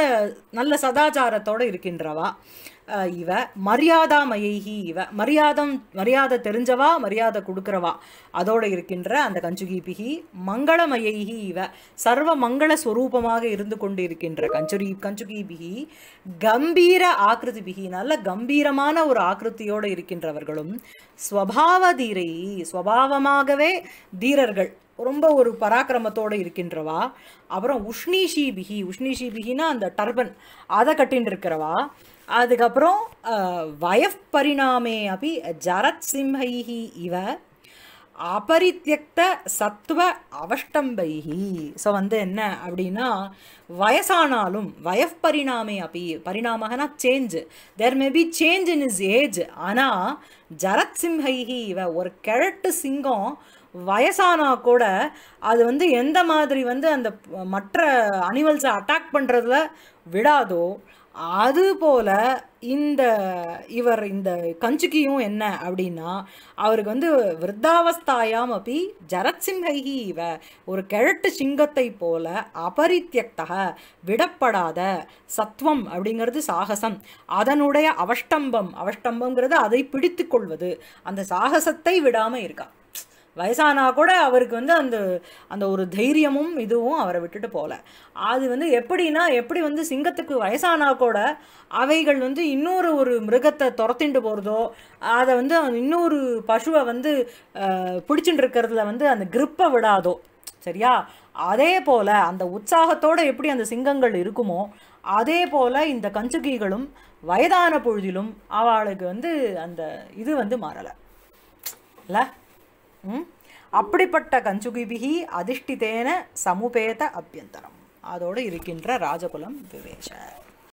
நல்ல சதாச்சாரத்தோட இருக்கின்றவா இவ மரியாதா மயைகி இவ மரியாதம் மரியாதை தெரிஞ்சவா மரியாதை கொடுக்குறவா அதோடு இருக்கின்ற அந்த கஞ்சுகீபிகி மங்களமயைகி இவ சர்வ மங்கள ஸ்வரூபமாக இருந்து கொண்டு இருக்கின்ற கஞ்சுரி கஞ்சுகீபிகி கம்பீர ஆக்கிருதி பிகி நல்ல கம்பீரமான ஒரு ஆக்கிருத்தியோடு இருக்கின்றவர்களும் ஸ்வபாவ தீரை ஸ்வபாவமாகவே தீரர்கள் ரொம்ப ஒரு பராக்கிரமத்தோடு இருக்கின்றவா அப்புறம் உஷ்ணிஷி பிகி உஷ்ணிஷி பிகினா அந்த டர்பன் அதை கட்டின்னு இருக்கிறவா அதுக்கப்புறம் பரிணாமே அப்படி ஜரத் சிம்ஹைஹி இவ அபரித்தியக்த சத்துவ அவஷ்டம்பைஹி ஸோ வந்து என்ன அப்படின்னா வயசானாலும் பரிணாமே அப்படி பரிணாமகனா change there may be change in is age ஆனால் ஜரத் சிம்ஹைஹி இவ ஒரு கிழட்டு சிங்கம் வயசானா கூட அது வந்து எந்த மாதிரி வந்து அந்த மற்ற அனிமல்ஸை அட்டாக் பண்ணுறதுல விடாதோ அதுபோல் இந்த இவர் இந்த கஞ்சுக்கியும் என்ன அப்படின்னா அவருக்கு வந்து விருத்தாவஸ்தாயாம் அப்படி ஜரத்சிம்ஹைஹி இவ ஒரு கிழட்டு சிங்கத்தை போல அபரித்தியக்தக விடப்படாத சத்வம் அப்படிங்கிறது சாகசம் அதனுடைய அவஷ்டம்பம் அவஷ்டம்பங்கிறது அதை பிடித்து கொள்வது அந்த சாகசத்தை விடாமல் இருக்கா வயசானா கூட அவருக்கு வந்து அந்த அந்த ஒரு தைரியமும் இதுவும் அவரை விட்டுட்டு போகல அது வந்து எப்படின்னா எப்படி வந்து சிங்கத்துக்கு வயசானா கூட அவைகள் வந்து இன்னொரு ஒரு மிருகத்தை துரத்திண்டு போகிறதோ அதை வந்து இன்னொரு பசுவை வந்து பிடிச்சிட்டு இருக்கிறதுல வந்து அந்த கிருப்பை விடாதோ சரியா அதே போல் அந்த உற்சாகத்தோடு எப்படி அந்த சிங்கங்கள் இருக்குமோ அதே போல் இந்த கஞ்சுகிகளும் வயதான பொழுதிலும் அவளுக்கு வந்து அந்த இது வந்து மாறலை இல்லை அப்படிப்பட்ட கஞ்சுகிபிகி அதிஷ்டிதேன சமுபேத அபியந்தரம் அதோடு இருக்கின்ற ராஜகுலம் விவேஷ